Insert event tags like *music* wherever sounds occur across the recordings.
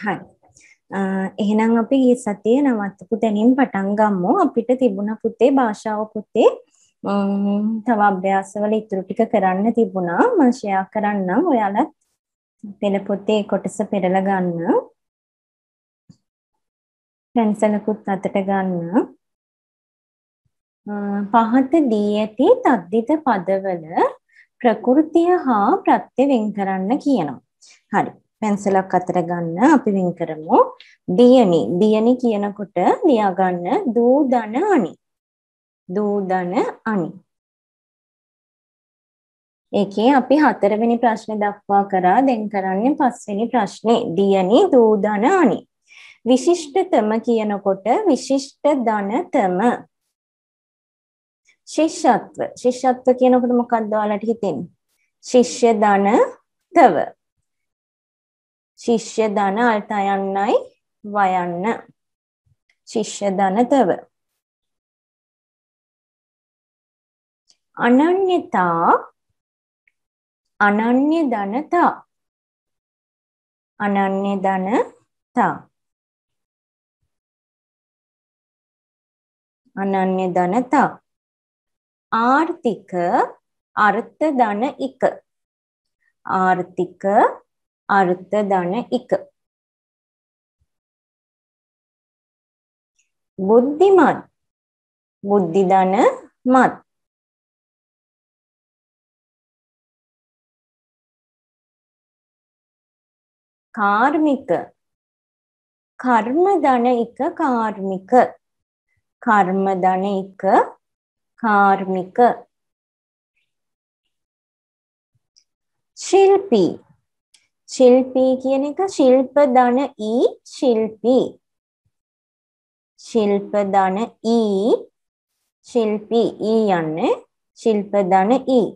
හරි. එහෙනම් අපි ගිය සතියේ නවත්තපු තැනින් පටන් ගමු. අපිට තිබුණ පුතේ භාෂාව පුතේ තව අභ්‍යාසවල ඉතුරු ටික කරන්න තිබුණා. මම ෂෙයා කරන්නම්. ඔයාලත් පෙළ පොතේ කොටස පෙරලා ගන්න. පෙන්සලකුත් අතට ගන්න. පහත දී ඇති තද්දිත පදවල ප්‍රകൃතිය හා ප්‍රත්‍ය වෙන් කරන්න කියනවා. හරි. පැන්සලක් අතර ගන්න අපි වෙන් කරමු. දියණි. දියණි කියනකොට ලියා ගන්න දූදන අනි. දූදන අනි. ඒකේ අපි හතරවෙනි ප්‍රශ්නේ දක්වා කරා දැන් කරන්නේ පස්වෙනි ප්‍රශ්නේ. දියණි දූදන අනි. විශිෂ්ටතම කියනකොට විශිෂ්ට ධනතම ශිෂ්‍යත්ව ශිෂ්‍යත්ව කියනකොට මොකක්ද ඔයාලට හිතෙන්නේ? ශිෂ්‍ය ධනතව ශිෂ්‍ය ධන අල්තයන්නයි වයන්න. ශිෂ්‍ය ධනතව. අනන්‍යතා අනන්‍ය ධනතා අනන්‍ය ධනතා අනන්‍ය ධනතා ආර්ථික අර්ථ ධන එක ආර්ථික අර්ථ ධන එක බුද්ධිමත් බුද්ධි ධන මත් කාර්මික කර්ම ධන එක කාර්මික කර්ම ධන එක කාර්මික ශිල්පී ශිල්පී කියන එක ශිල්ප ධන ඊ ශිල්පී ශිල්ප ධන ඊ ශිල්පී ඊ යන්නේ ශිල්ප ධන ඊ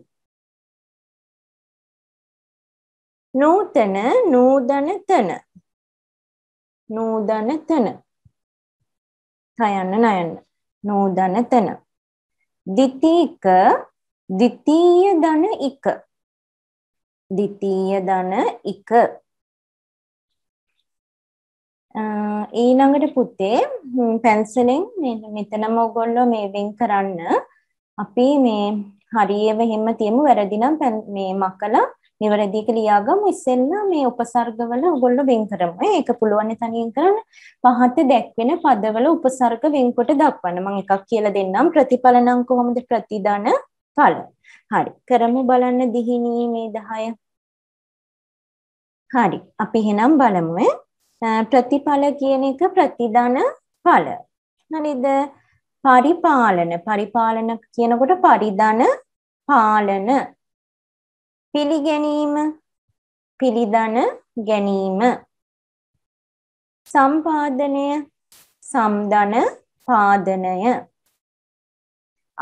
නූතන නූදන තන නූදන තන තයන්න නයන්න නූදන තන දිතීක දිතීය ධන එක ද්විතීය ධන 1 ඊළඟට පුතේ පැන්සලෙන් මෙතනම ඔයගොල්ලෝ මේ වෙන් කරන්න අපි මේ හරියව එහෙම තියමු වැරදි නම් මේ මකලා නිවැරදි ලියාගමු ඉස්සෙල්ලා මේ උපසර්ගවල ඔයගොල්ලෝ වෙන් කරමු. ඒක පුළුවන් තනියෙන් කරන්න. පහත දැක්වෙන පදවල උපසර්ග වෙන්කොට දක්වන්න. මම එකක් කියලා දෙන්නම්. ප්‍රතිඵල නම් කොහොමද ප්‍රතිදාන ඵල. හරි. කරමු බලන්න දිහිණී මේ 10. හරි. අපි එහෙනම් බලමු ප්‍රතිඵල කියන එක ප්‍රතිදාන ඵල. හරිද? පරිපාලන පරිපාලන කියනකොට පරිදාන පාලන පිළිගැනීම පිළිදන ගැනීම සම්පාදනය සම්දන පාදනය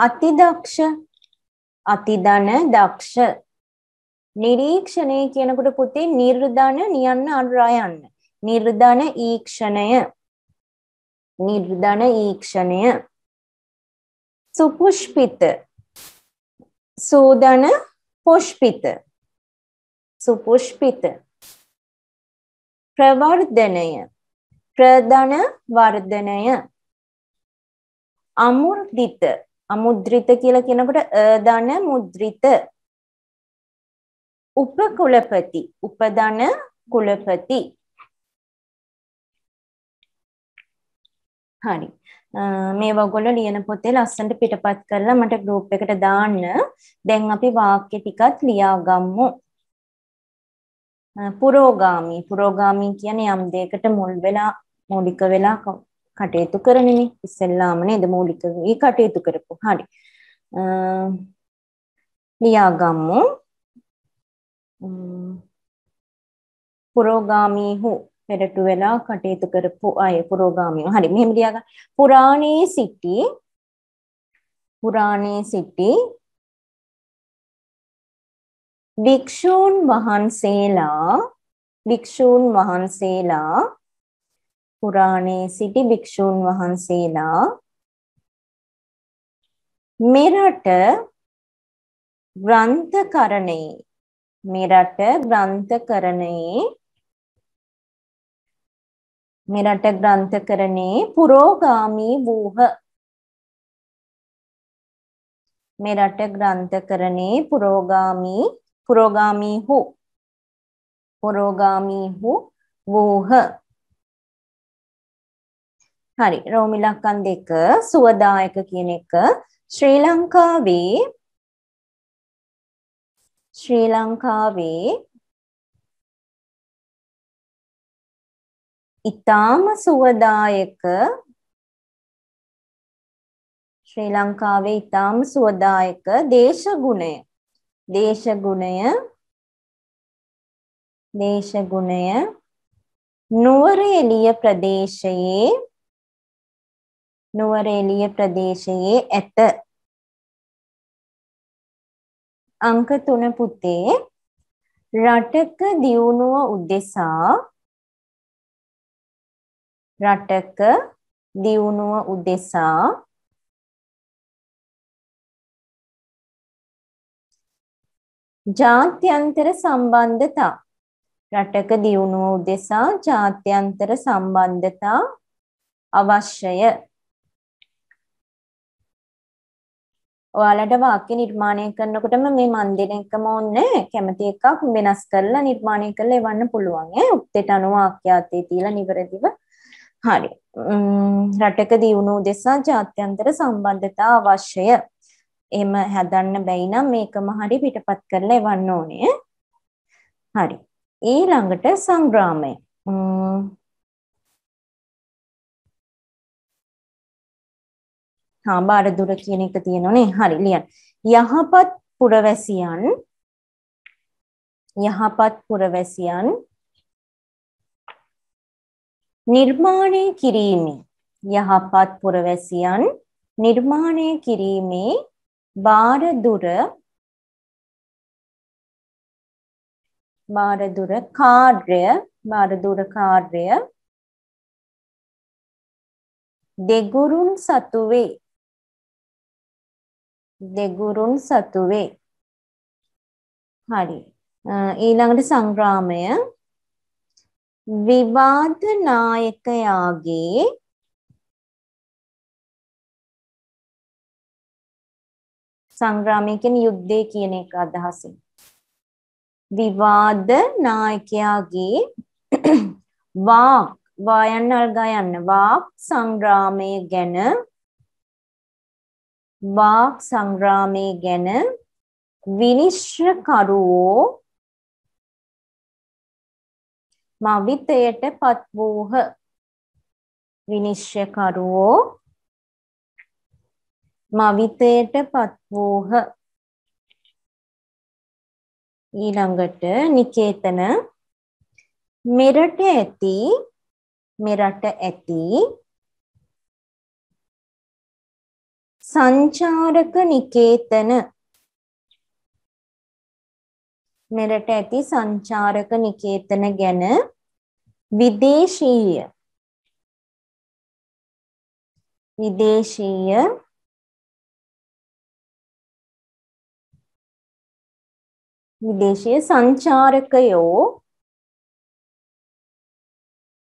අතිදක්ෂ අතිදන දක්ෂ නිරීක්ෂණය කියනකොට පුතේ නිර්ධන නියන්න අරයන්න නිර්ධන ඊක්ෂණය නිර්ධන ඊක්ෂණය සුපුෂ්පිත සූදන පුෂ්පිත සුපුෂ්පිත ප්‍රවර්ධනය ප්‍රධන වර්ධනය අමුර්ධිත අමුද්‍රිත කියලා කියනකොට දන මුද්‍රිත උපකුලපති උපදන කුලපති හරි මේ වගොල්ලෝ ලියන පොතේ ලස්සනට පිටපත් කරලා මට ගෲප් එකට දාන්න. දැන් අපි වාක්‍ය ටිකක් ලියාගමු. පුරෝගාමි පුරෝගාමි කියන්නේ යම් දෙයකට මුල් වෙලා මූලික වෙලා කටයුතු කරනනේ ඉස්සෙල්ලාම නේද මූලික වී කටයුතු කරපු. හරි. ලියාගම්මු. පුරෝගාමීහු පෙරටු වෙලා කටයුතු කරපු අය පුරෝගාමීව. හරි මෙහෙම ලියාගන්න. පුරාණේ සිටි පුරාණේ සිටි භික්ෂූන් වහන්සේලා භික්ෂූන් වහන්සේලා පුරාණයේ සිටි භික්ෂූන් වහන්සේලා මෙරට ග්‍රන්ථකරණයේ මෙරට ග්‍රන්ථකරණයේ මෙරට ග්‍රන්ථකරණයේ පුරෝගාමී වූහ මෙරට ග්‍රන්ථකරණයේ පුරෝගාමී පුරෝගාමීහු පුරෝගාමීහු වූහ හරි රෝම ඉලක්කම් දෙක සුවදායක කියන එක ශ්‍රී ලංකාවේ ශ්‍රී ලංකාවේ ඊටාම සුවදායක ශ්‍රී ලංකාවේ ඊටාම සුවදායක දේශගුණය දේශගුණය දේශගුණය නුවර එළිය ප්‍රදේශයේ නුවරඑළිය ප්‍රදේශයේ ඇත. අංක 3 පුතේ රටක දියුණුව උදෙසා රටක දියුණුව උදෙසා ජාත්‍යන්තර සම්බන්ධතා රටක දියුණුව උදෙසා ජාත්‍යන්තර සම්බන්ධතා අවශ්‍යය ඔයාලට වාක්‍ය නිර්මාණය කරනකොටම මේ මන්දිර එකම ඕනේ කැමති එකක් වෙනස් කරලා නිර්මාණය කරලා එවන්න පුළුවන් ඈ උත්තේට අනුව වාක්‍යාතේ තියලා නිවැරදිව හරි රටක දියුණුව උදෙසා ජාත්‍යන්තර සම්බන්ධතා අවශ්‍යය එහෙම හදන්න බැයි නම් මේකම හරි පිටපත් කරලා එවන්න ඕනේ හරි ඊළඟට සංග්‍රාමය හාබාර දුර කියන එක තියෙනනේ හරි ලියන්න. යහපත් පුරවැසියන් යහපත් පුරවැසියන් නිර්මාණය කිරීමේ යහපත් පුරවැසියන් නිර්මාණය කිරීමේ බාර දුර බාර දුර කාර්ය බාර දුර කාර්ය දෙගුරුන් සතු වේ දෙගුරුන් සතු වේ. හරි. ඊළඟට සංග්‍රාමය විවාද නායකයාගේ සංග්‍රාමය කියන්නේ යුද්ධය කියන එක අදහසින්. විවාද නායකයාගේ වාක් වා යන්න අල්ගා යන්න වාක් සංග්‍රාමය ගැන වාක් සංග්‍රාමයේ ගැන විනිශ්චයකරුවෝ මවිතයට පත් වූහ විනිශ්චයකරුවෝ මවිතයට පත් වූහ ඊළඟට නිකේතන මෙරට ඇති මෙරට ඇති සංචාරක නිකේතන මෙරට ඇති සංචාරක නිකේතන ගැන විදේශීය විදේශීය විදේශීය සංචාරකයෝ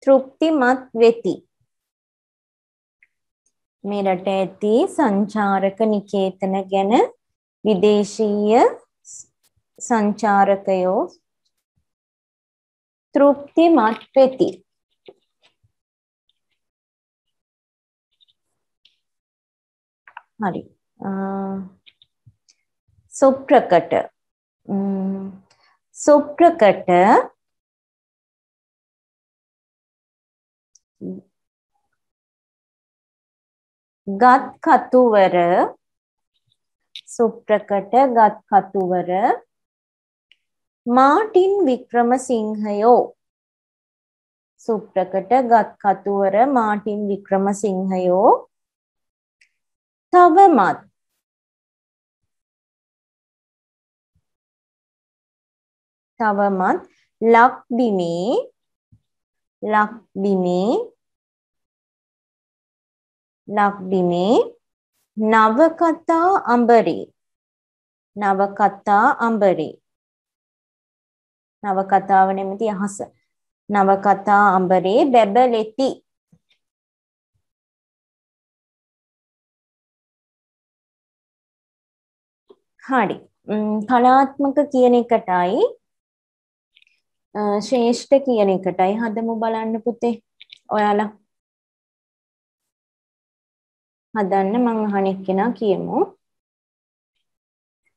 තෘප්තිමත් වෙති මෙරට ඇති සංචාරක නිකේතන ගැන විදේශීය සංචාරකයෝ තෘප්තිමත් වෙති. හරි. සුප්‍රකට සුප්‍රකට ගත් කතුවර සුප්‍රකට ගත් කතුවර මාටින් වික්‍රමසිංහයෝ සුප්‍රකට ගත් කතුවර මාටින් වික්‍රමසිංහයෝ තවමත් තවමත් ලක්බිමේ ලක්බිමේ ලක්බිමේ නවකතා අඹරි නවකතා අඹරි නවකතාව නැමැති අහස නවකතා අඹරේ බැබලෙති හරි කලාත්මක කියන එකටයි ශ්‍රේෂ්ඨ කියන එකටයි හදමු බලන්න පුතේ ඔයාලා හදන්න මං අහන එක්කෙනා කියමු.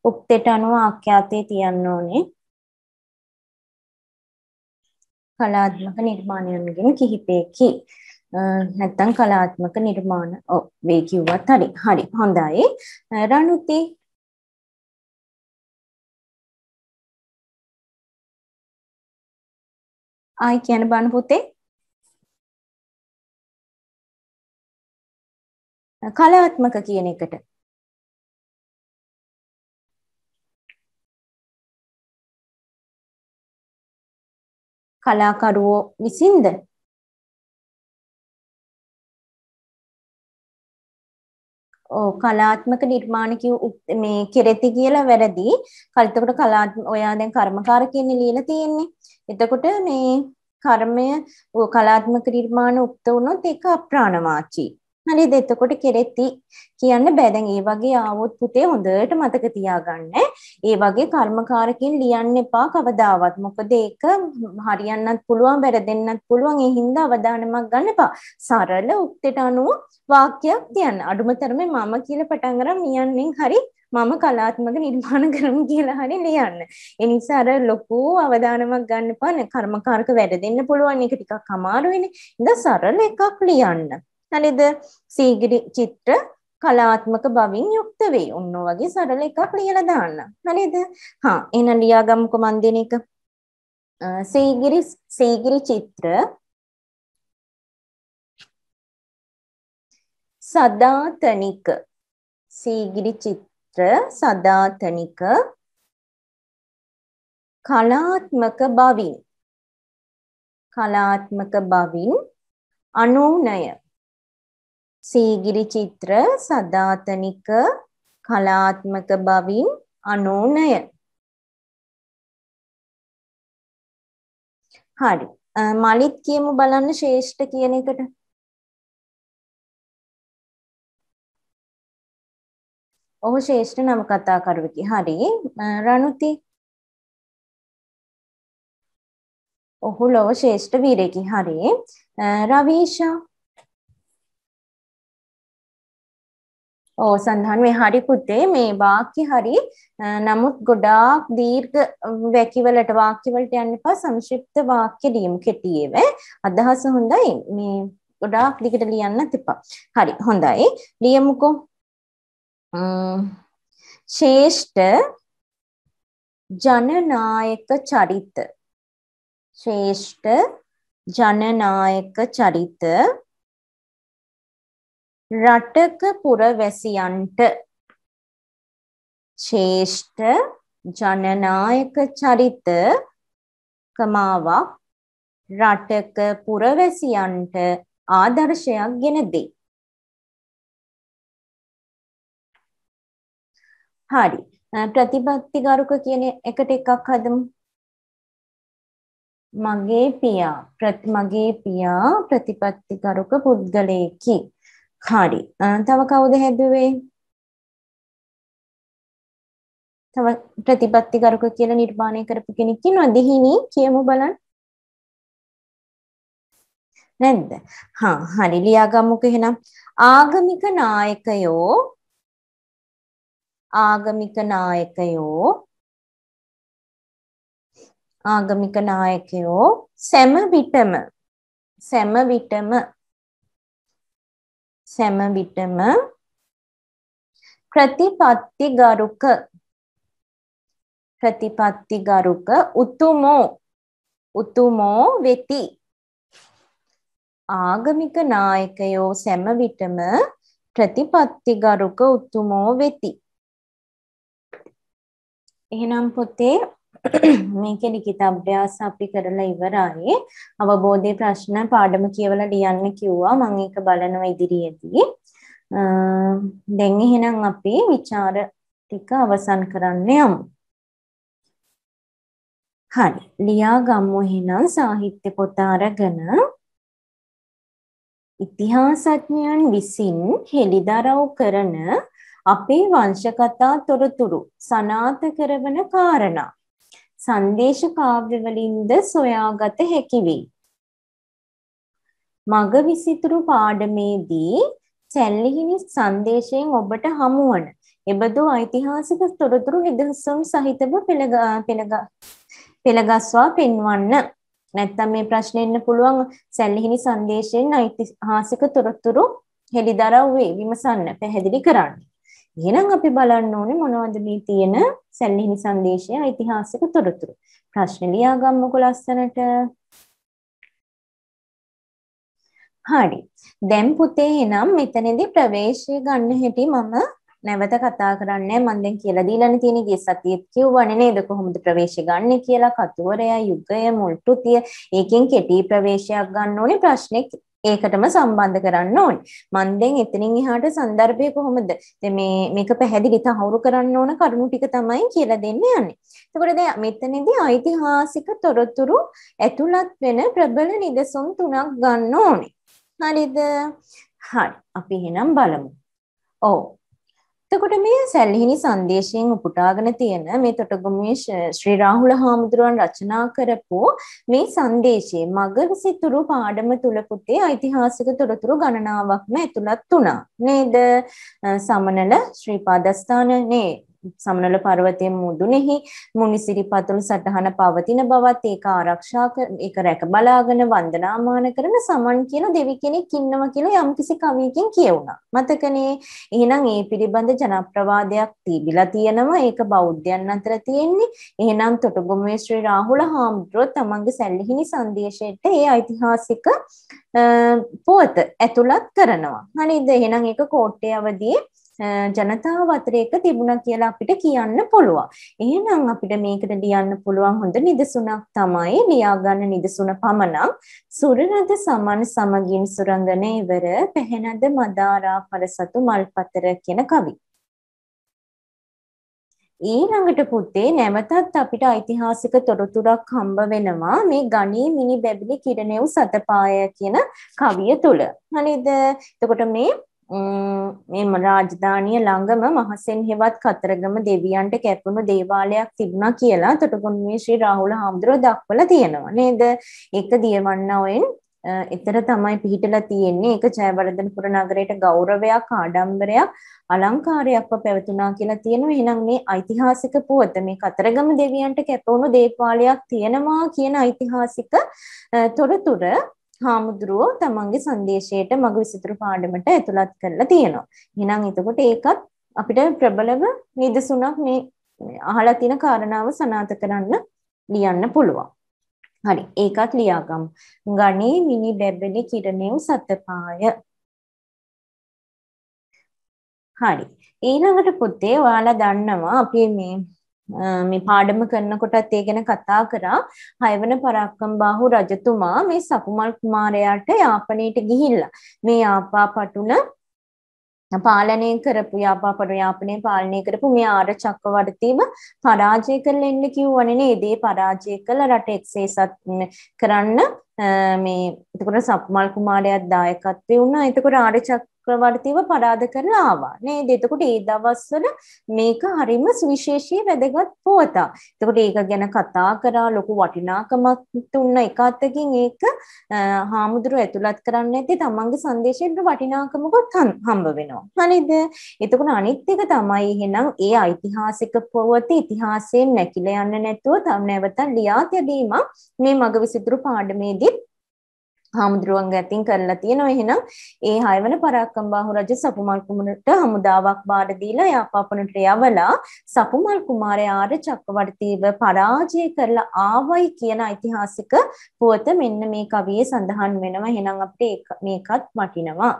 උක්තේට අනුව ආඛ්‍යාතේ තියන්න ඕනේ. කලාත්මක නිර්මාණයන්ගෙන් කිහිපයකි. නැත්තම් කලාත්මක නිර්මාණ ඔව් වේ කිව්වත් හරි. හරි. හොඳයි. රණුති ආයි කියන බණ පුතේ කලාත්මක කියන එකට කලාකරුවෝ විසින්ද ඕ කලාත්මක නිර්මාණ කිව් මේ කෙරෙති කියලා වැරදි. කල්තකොට කලා ඔයා දැන් කර්මකාර කියන්නේ ලියලා තියෙන්නේ. එතකොට මේ කර්මය කලාත්මක නිර්මාණ උක්ත වුණොත් ඒක අප්‍රාණවාචී. හරිද එතකොට කෙරෙති කියන්න බෑ දැන් ඒ වගේ ආවොත් පුතේ හොඳට මතක තියාගන්න. ඒ වගේ කර්මකාරකින් ලියන්න එපා කවදාවත්. මොකද ඒක හරියන්නත් පුළුවන් වැරදෙන්නත් පුළුවන්. ඒ හින්දා අවධානමක් ගන්න එපා. සරල උක්තයට අනුව වාක්‍යයක් තියන්න. අඩුම තරමේ මම කියලා පටන් අරන් නියන්නෙන් හරි මම කලාත්මක නිර්මාණ කරමු කියලා හරි ලියන්න. ඒ නිසා අර ලොකු අවධානමක් ගන්න එපා. කර්මකාරක වැරදෙන්න පුළුවන්. ඒක ටිකක් අමාරුයිනේ. ඉතින් සරල එකක් ලියන්න. හරිද? සීගිරි චිත්‍ර කලාත්මක බවින් යුක්ත වේ. උන්න වගේ සරල එකක් ලියලා දාන්න. හරිද? හා එහෙනම් ලියාගමුකෝ මන් දෙන එක. සීගිරි සීගිරි චිත්‍ර සදාතනික සීගිරි චිත්‍ර සදාතනික කලාත්මක බවින් කලාත්මක බවින් අනූනය සීගිරි චිත්‍ර සදාතනික කලාත්මක බවින් අනෝනය. හරි. මලිත් කියමු බලන්න ශ්‍රේෂ්ඨ කියන එකට. ඔහු ශ්‍රේෂ්ඨ නම කතා කරුවෙකි. හරි. රණුති. ඔහු ලොව ශ්‍රේෂ්ඨ වීරයෙකි. හරි. රවීෂා ඕ සඳහන් මේ හරි පුතේ මේ වාක්‍ය හරි නමුත් ගොඩාක් දීර්ඝ වැකිවලට වාක්‍යවලට යන්න එපා සංක්ෂිප්ත වාක්‍ය දීමු කෙටියේව අදහස හොඳයි මේ ගොඩාක් දිගට ලියන්න තිපා හරි හොඳයි ලියමුකෝ ශ්‍රේෂ්ඨ ජනනායක චරිත ශ්‍රේෂ්ඨ ජනනායක චරිත රටක පුරවැසියන්ට ශේෂ්ඨ ජනනායක චරිත කමාවක් රටක පුරවැසියන්ට ආදර්ශයක් ගෙන දෙයි. හරි. ප්‍රතිපත්ති ගරුක කියන එකට එකක් හදමු. මගේ පියා මගේ පියා ප්‍රතිපත්ති ගරුක පුද්ගලයෙකි. කාඩි. තව කවුද හැදුවේ? තව ප්‍රතිපත්තිගරුක කියලා නිර්මාණය කරපු කෙනෙක් ඉන්නවා. දිහිනි කියමු බලන්න. නැද්ද? හා හරි ලියාගමුක එහෙනම් ආගමික නායකයෝ ආගමික නායකයෝ ආගමික නායකයෝ සෑම විටම සෑම විටම සෑම විටම ප්‍රතිපත්ති ගරුක ප්‍රතිපත්ති ගරුක උතුමෝ උතුමෝ වෙති ආගමික නායකයෝ සෑම විටම ප්‍රතිපත්ති ගරුක උතුමෝ වෙති එහෙනම් පුතේ මේකේ ලිඛිත අභ්‍යාස අපි කරලා ඉවරයි. අවබෝධයේ ප්‍රශ්න පාඩම කියවලා ලියන්න කිව්වා. මම ඒක බලනවා ඉදිරියේදී. දැන් එහෙනම් අපි ਵਿਚාර ටික අවසන් කරන්න යමු. හරි. ලියා ගමු එහෙනම් සාහිත්‍ය පොත අරගෙන ඉතිහාසඥයන් විසින් හෙළිදරව් කරන අපේ වංශකතා තොරතුරු සනාථ කරවන කාරණා සංදේශ කාව්‍යවලින්ද සොයාගත හැකි වේ. මග විසිතුරු පාඩමේදී සැල්ලිහිණි සංදේශයෙන් ඔබට හමුවන එබඳු ඓතිහාසික තොරතුරු නිදසුන් සහිතව පෙළගස්වා පෙන්වන්න. නැත්තම් මේ ප්‍රශ්නේ එන්න පුළුවන් සැල්ලිහිණි සංදේශයෙන් ඓතිහාසික තොරතුරු හෙළිදරව් වේ විමසන්න පැහැදිලි කරන්න. එහෙනම් අපි බලන්න ඕනේ මොනවද මේ තියෙන සැලහිලි සංදේශයේ ඓතිහාසික තොරතුරු. ප්‍රශ්න ලියාගම්මුකෝ ලස්සනට. හරි. දැන් පුතේ එහෙනම් මෙතනදී ප්‍රවේශය ගන්න හැටි මම නැවත කතා කරන්නේ මම දැන් කියලා දීලානේ තියෙන ගිය සතියේත් කිව්වනේ නේද කොහොමද ප්‍රවේශය ගන්න කියලා කතුවරයා යුගය මුල් ෘතිය ඒකෙන් කෙටි ප්‍රවේශයක් ගන්න ඕනේ ප්‍රශ්නේ ඒකටම සම්බන්ධ කරන්න ඕනේ. මන් දැන් එතනින් එහාට સંદર્ભය කොහොමද? දැන් මේ මේක පැහැදිලි තහවුරු කරන්න ඕන කරුණු ටික තමයි කියලා දෙන්න යන්නේ. එතකොට දැන් මෙතනදී ඓතිහාසික තොරතුරු ඇතුළත් වෙන ප්‍රබල නිදසුන් තුනක් ගන්න ඕනේ. හරිද? හරි. අපි එහෙනම් බලමු. ඔව්. එතකොට මේ සැල්හිණි සංදේශයෙන් උපුටාගෙන තියෙන මේ තොටගමුවේ ශ්‍රී රාහුල හාමුදුරුවන් රචනා කරපු මේ සංදේශයේ මග විසිතුරු පාඩම තුල පුතේ ඓතිහාසික තොරතුරු ගණනාවක්ම ඇතුළත් වුණා. නේද? සමනල ශ්‍රී පාදස්ථානනේ සමනල පර්වතයෙන් මුදුනෙහි මුනිසිරිපතුල් සටහන පවතින බවත් ඒක ආරක්ෂා ඒක රැක බලාගෙන වන්දනාමාන කරන සමන් කියන දෙවි කෙනෙක් ඉන්නවා කියලා යම්කිසි කවියකින් කියුණා. මතකනේ එහෙනම් ඒ පිළිබඳ ජනප්‍රවාදයක් තිබිලා තියෙනවා. ඒක බෞද්ධයන් අතර තියෙන්නේ. එහෙනම් තොටගොමුවේ ශ්‍රී රාහුල හාමුදුරුවෝ තමන්ගේ සැල්ලිහිණි සංදේශයට ඒ ඓතිහාසික පොත ඇතුළත් කරනවා. හරිද? එහෙනම් ඒක කෝට්ටේ අවදියේ ජනතාව අතර එක තිබුණා කියලා අපිට කියන්න පුළුවන්. එහෙනම් අපිට මේකට ලියන්න පුළුවන් හොඳ නිදසුනක් තමයි ලියාගන්න නිදසුන පමණක්. සුරරද සමන් සමගින් සුරංගන ඉවර පැහැනද මදාරා පළසතු මල්පතර කියන කවි. ඊළඟට පුතේ නැවතත් අපිට ඓතිහාසික තොරතුරක් හම්බ වෙනවා මේ ගණී මිනි බැබිලි කිරණෙව් සතපාය කියන කවිය තුල. හරිද? එතකොට මේ මේ රාජධානිය ළඟම මහසෙන් හෙවත් කතරගම දෙවියන්ට කැපුණු දේවාලයක් තිබුණා කියලා තොටගොනුවේ ශ්‍රී රාහුල හාමුදුරුවෝ දක්වලා තියෙනවා නේද? ඒක දියවන්නවෙන් එතර තමයි පිහිටලා තියෙන්නේ. ඒක ජයවර්ධනපුර නගරයට ගෞරවයක් ආඩම්බරයක් අලංකාරයක්ව පැවතුණා කියලා තියෙනවා. එහෙනම් මේ ඓතිහාසික පුවත මේ කතරගම දෙවියන්ට කැපවුණු දේවාලයක් තියෙනවා කියන ඓතිහාසික තොරතුරු හාමුදුරුවෝ තමන්ගේ සංදේශයට මග විසිතුරු පාඩමට ඇතුළත් කරලා තියෙනවා. එහෙනම් එතකොට ඒකත් අපිට ප්‍රබලව නිදසුණක් මේ අහලා තියෙන කාරණාව සනාථ කරන්න ලියන්න පුළුවන්. හරි ඒකත් ලියාගමු. ගණේ මිනි බැබලි කිරණෙව් සතපාය. හරි. ඊළඟට පුතේ ඔයාලා දන්නවා අපි මේ මේ පාඩම කරනකොටත් ඒ ගැන කතා කරා. හයවන පරාක්‍රමබාහු රජතුමා මේ සකුමල් කුමාරයාට යාපනයට ගිහිල්ලා මේ යාපා පටුන පාලනය කරපු යාපාපඩු යාපනය පාලනය කරපු මේ ආර චක්කවර්තීව පරාජය කරලා එන්න කිව්වනේ නේද? ඒ පරාජය කළ රට එක්සේසත් කරන්න මේ එතකොට සප්මල් කුමාරයාත් දායකත්වය වුණා. එතකොට ආර ප්‍රවෘතිව පරාද කරලා ආවා නේද? එතකොට ඒ දවස්වල මේක හරිම සුවිශේෂී වැදගත් පුවතක්. එතකොට ඒක ගැන කතා කරා ලොකු වටිනාකමක් තුන්න එක අතකින් ඒක හාමුදුරුව ඇතුළත් කරන්න ඇත්තේ තමන්ගේ සංදේශයට වටිනාකමකුත් හම්බ වෙනවා. හරිද? එතකොට අනිත් එක තමයි එහෙනම් ඒ ඓතිහාසික පුවත ඉතිහාසයෙන් නැකිලා යන්න නැතුව තව නැවත ලියා තැබීමක් මේ මගවිසිතුරු පාඩමේදී හාමුදුරුවන් ගැතින් කරලා තියෙනවා එහෙනම් ඒ හයවන පරාක්කම් බාහු රජ සපුමල් කුමරට හමුදාවක් බාර දීලා යාපාපනට යවලා සපුමල් කුමාරයා ආර්ය චක්‍රවර්තීව පරාජය කරලා ආවයි කියන ඓතිහාසික පුවත මෙන්න මේ කවියේ සඳහන් වෙනවා එහෙනම් අපිට මේකත් වටිනවා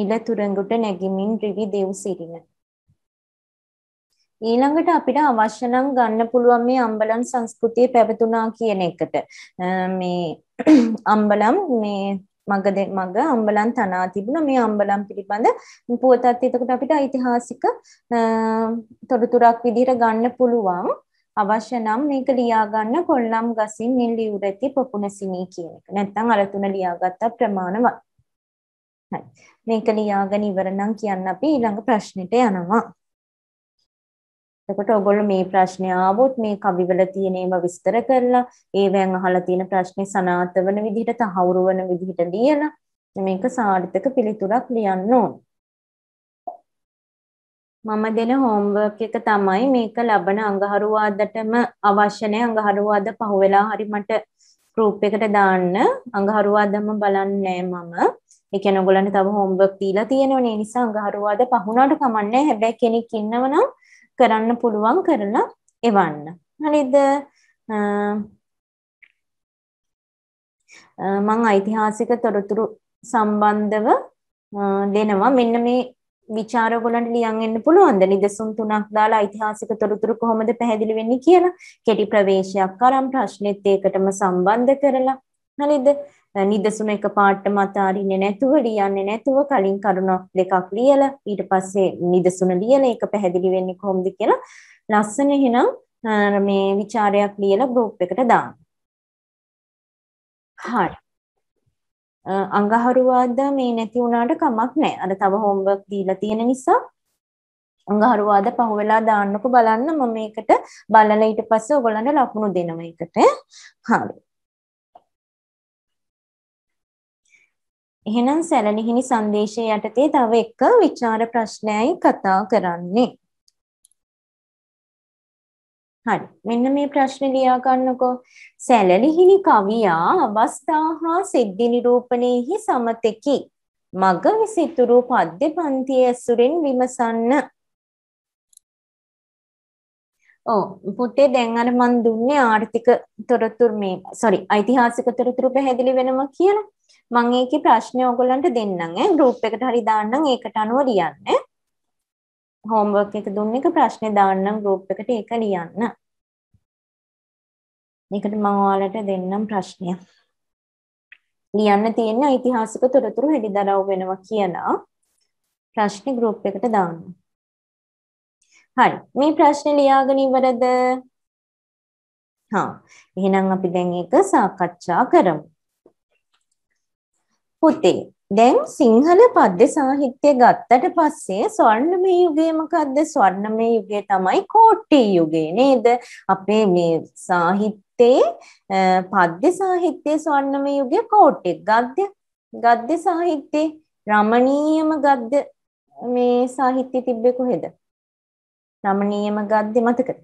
මිල තුරඟුට නැගිමින් රිවි දෙව් සිරින ඊළඟට අපිට අවශ්‍ය නම් ගන්න පුළුවන් මේ අම්බලම් සංස්කෘතිය පැවතුණා කියන එකට මේ *clears throat* අම්බලම් මේ මග මග අම්බලම් තනා තිබුණා මේ අම්බලම් පිළිබඳ පුවතත් එතකොට අපිට ඓතිහාසික තොරතුරක් විදිහට ගන්න පුළුවන් අවශ්‍ය නම් මේක ලියා ගන්න කොල්ලම් ගසින් නිල් ලියුරති පොකුණසිනී කියන එක. නැත්නම් අර තුන ලියාගත්ත ප්‍රමාණවත්. හරි. මේක ලියාගෙන ඉවර නම් කියන්න අපි ඊළඟ ප්‍රශ්නෙට යනවා. එතකොට ඔයගොල්ලෝ මේ ප්‍රශ්නේ ආවොත් මේ කවිවල තියෙන ඒවා විස්තර කරලා ඒවෙන් අහලා තියෙන ප්‍රශ්නේ සනාථ වෙන විදිහට තහවුරු වෙන විදිහට ලියලා මේක සාර්ථක පිළිතුරක් ලියන්න ඕන. මම දෙන හෝම්වර්ක් එක තමයි මේක ලබන අඟහරුවාදටම අවශ්‍ය නැහැ අඟහරුවාද පහුවෙලා හරි මට group එකට දාන්න අඟහරුවාදම බලන්නේ මම. ඒ කියන්නේ ඔයගොල්ලන්ට තව හෝම්වර්ක් දීලා තියෙනවනේ. ඒ නිසා අඟහරුවාද පහුණාට කමන්නේ. හැබැයි කෙනෙක් ඉන්නවනම් කරන්න පුළුවන් කරලා එවන්න. හරිද? මං ඓතිහාසික තොරතුරු සම්බන්ධව දෙනවා. මෙන්න මේ විචාර ඔයගොල්ලන්ට ලියන් එන්න පුළුවන්ද? නිදසුන් තුනක් දාලා ඓතිහාසික තොරතුරු කොහොමද පැහැදිලි වෙන්නේ කියලා. කෙටි ප්‍රවේශයක් අරන් ප්‍රශ්නෙත් ඒකටම සම්බන්ධ කරලා. හරිද? නිදසුන එක පාටම අතාරින්නේ නැතුව ලියන්නේ නැතුව කලින් කරුණු දෙකක් ලියලා ඊට පස්සේ නිදසුන ලියලා ඒක පැහැදිලි වෙන්නේ කොහොමද කියලා ලස්සන එහෙනම් මේ ਵਿਚාරයක් ලියලා group එකට දාන්න. හරි. අඟහරුවාදා මේ නැති වුණාට කමක් නැහැ. අර තව homework දීලා තියෙන නිසා අඟහරුවාදා පහුවෙලා දාන්නකෝ බලන්න මම මේකට බලලා ඊට පස්සේ ඔයගොල්ලන්ට ලකුණු දෙනවා ඒකට. හරි. එහෙනම් සැලලිහිණි සංදේශය යටතේ තව එක විචාර ප්‍රශ්නයයි කතා කරන්නේ. හරි. මෙන්න මේ ප්‍රශ්නේ ලියා ගන්නකෝ. සැලලිහිණි කවියා අවස්ථා හා සිද්ධි නිරූපණයෙහි සමතෙකි. මග විසිතුරු පද්‍ය පන්තිය ඇසුරෙන් විමසන්න. ඔව් පුතේ දැන් අර මන් දුන්නේ ආර්ථික තොරතුරු මේ sorry ඓතිහාසික තොරතුරු පැහැදිලි වෙනවා කියලා. මම ඒකේ ප්‍රශ්නේ ඕගොල්ලන්ට දෙන්නම් ඈ group එකට හරි දාන්නම් ඒකට අනුව ලියන්න homework එක දුන්න එක ප්‍රශ්නේ දාන්නම් group එකට ඒක ලියන්න මේකට මම ඔයාලට දෙන්නම් ප්‍රශ්නය ලියන්න තියෙන ඓතිහාසික තොරතුරු හෙළිදරව් වෙනවා කියලා ප්‍රශ්නේ group එකට දාන්න හරි මේ ප්‍රශ්නේ ලියාගෙන ඉවරද හා එහෙනම් අපි දැන් ඒක සාකච්ඡා කරමු පුතේ දැන් සිංහල පද්‍ය සාහිත්‍ය ගත්තට පස්සේ ස්වර්ණමය යුගය මොකද්ද? ස්වර්ණමය යුගය තමයි කෝට්ටේ යුගය නේද? අපේ මේ සාහිත්‍යයේ පද්‍ය සාහිත්‍යයේ ස්වර්ණමය යුගය කෝට්ටේ ගද්‍ය ගද්‍ය සාහිත්‍යයේ රමණීයම ගද්‍ය මේ සාහිත්‍ය තිබ්බේ කොහෙද? රමණීයම ගද්‍ය මතකද?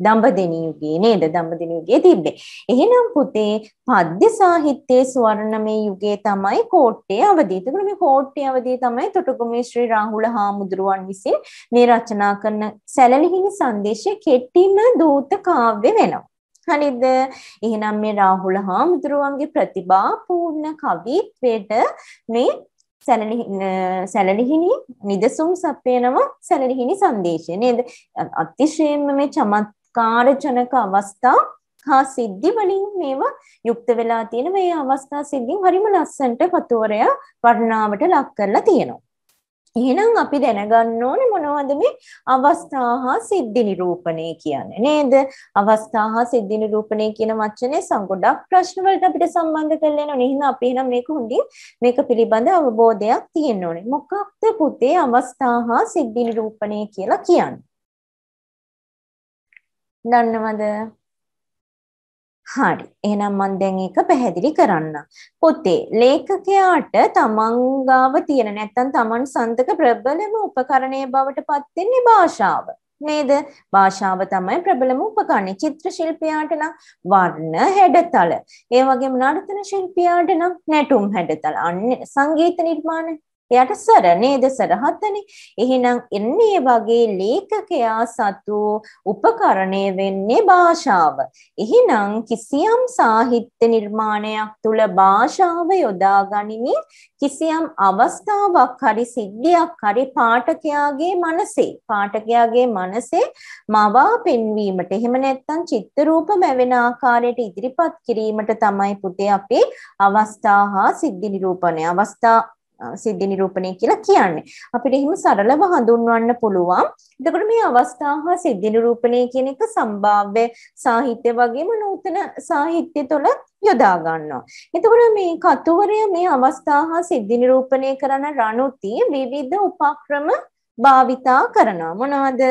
දඹදෙනියුගේ නේද දඹදෙනියුගේ තිබ්බේ. එහෙනම් පුතේ පද්‍ය සාහිත්‍යයේ ස්වර්ණමය යුගයේ තමයි කෝට්ටේ අවදි. ඒකට මේ කෝට්ටේ අවදි තමයි තොටගොමේ ශ්‍රී රාහුල හාමුදුරුවන් විසින් මේ රචනා කරන සැලලිහිණි සංදේශයේ කෙටිම දූත කාව්‍ය වෙනවා. හරිද? එහෙනම් මේ රාහුල හාමුදුරුවන්ගේ ප්‍රතිභා පූර්ණ කවිත්වයට මේ සැලලිහිණි නිදසුම් සපයනවා සැලලිහිණි සංදේශය නේද? අතිශයින්ම මේ චමත් කාර්යජනක අවස්ථා හා සිද්ධි වලින් මේවා යුක්ත වෙලා තියෙන මේ අවස්ථා සිද්ධින් හරිම ලස්සනට කතුවරයා වර්ණාවට ලක් කරලා තියෙනවා. එහෙනම් අපි දැනගන්න ඕනේ මොනවද මේ අවස්ථා හා සිද්ධි නිරූපණය කියන්නේ නේද? අවස්ථා හා සිද්ධි නිරූපණය කියන වචනේ සංගොඩක් ප්‍රශ්න වලට අපිට සම්බන්ධ කරලා එනවනේ. එහෙනම් අපි එහෙනම් මේක හොඳින් මේක පිළිබඳ අවබෝධයක් තියෙන්න ඕනේ. මොකක්ද පුතේ අවස්ථා හා සිද්ධි නිරූපණය කියලා කියන්නේ? දන්නවද? හරි. එහෙනම් මම දැන් ඒක පැහැදිලි කරන්න. පොතේ ලේඛකයාට තමන් ගාව තියෙන නැත්නම් තමන් සන්තක ප්‍රබලම උපකරණය බවට පත් වෙන්නේ භාෂාව. නේද? භාෂාව තමයි ප්‍රබලම උපකරණය. චිත්‍ර ශිල්පියාට නම් වර්ණ හැඩතල. ඒ වගේම නර්තන ශිල්පියාට නම් නැටුම් හැඩතල. අන්න සංගීත නිර්මාණ එයාට සර නේද සරහතනේ. එහෙනම් එන්නේ වගේ ලේඛකයා සතු උපකරණය වෙන්නේ භාෂාව. එහෙනම් කිසියම් සාහිත්‍ය නිර්මාණයක් තුල භාෂාව යොදා ගනිමින් කිසියම් අවස්ථාවක් හරි සිද්ධියක් හරි පාඨකයාගේ මනසේ පාඨකයාගේ මනසේ මවා පෙන්වීමට එහෙම නැත්නම් චිත්ත රූප මැවෙන ආකාරයට ඉදිරිපත් කිරීමට තමයි පුතේ අපේ අවස්ථා හා සිද්ධි නිරූපණය අවස්ථා සිද්ධි නිරූපණය කියලා කියන්නේ. අපිට එහෙම සරලව හඳුන්වන්න පුළුවන්. එතකොට මේ අවස්ථා හා සිද්ධි නිරූපණය කියන එක සම්භාව්‍ය සාහිත්‍ය වගේම නූතන සාහිත්‍ය තුළ යොදා ගන්නවා. එතකොට මේ කතුවරය මේ අවස්ථා හා සිද්ධි නිරූපණය කරන රණුති විවිධ උපක්‍රම භාවිතා කරනවා. මොනවද?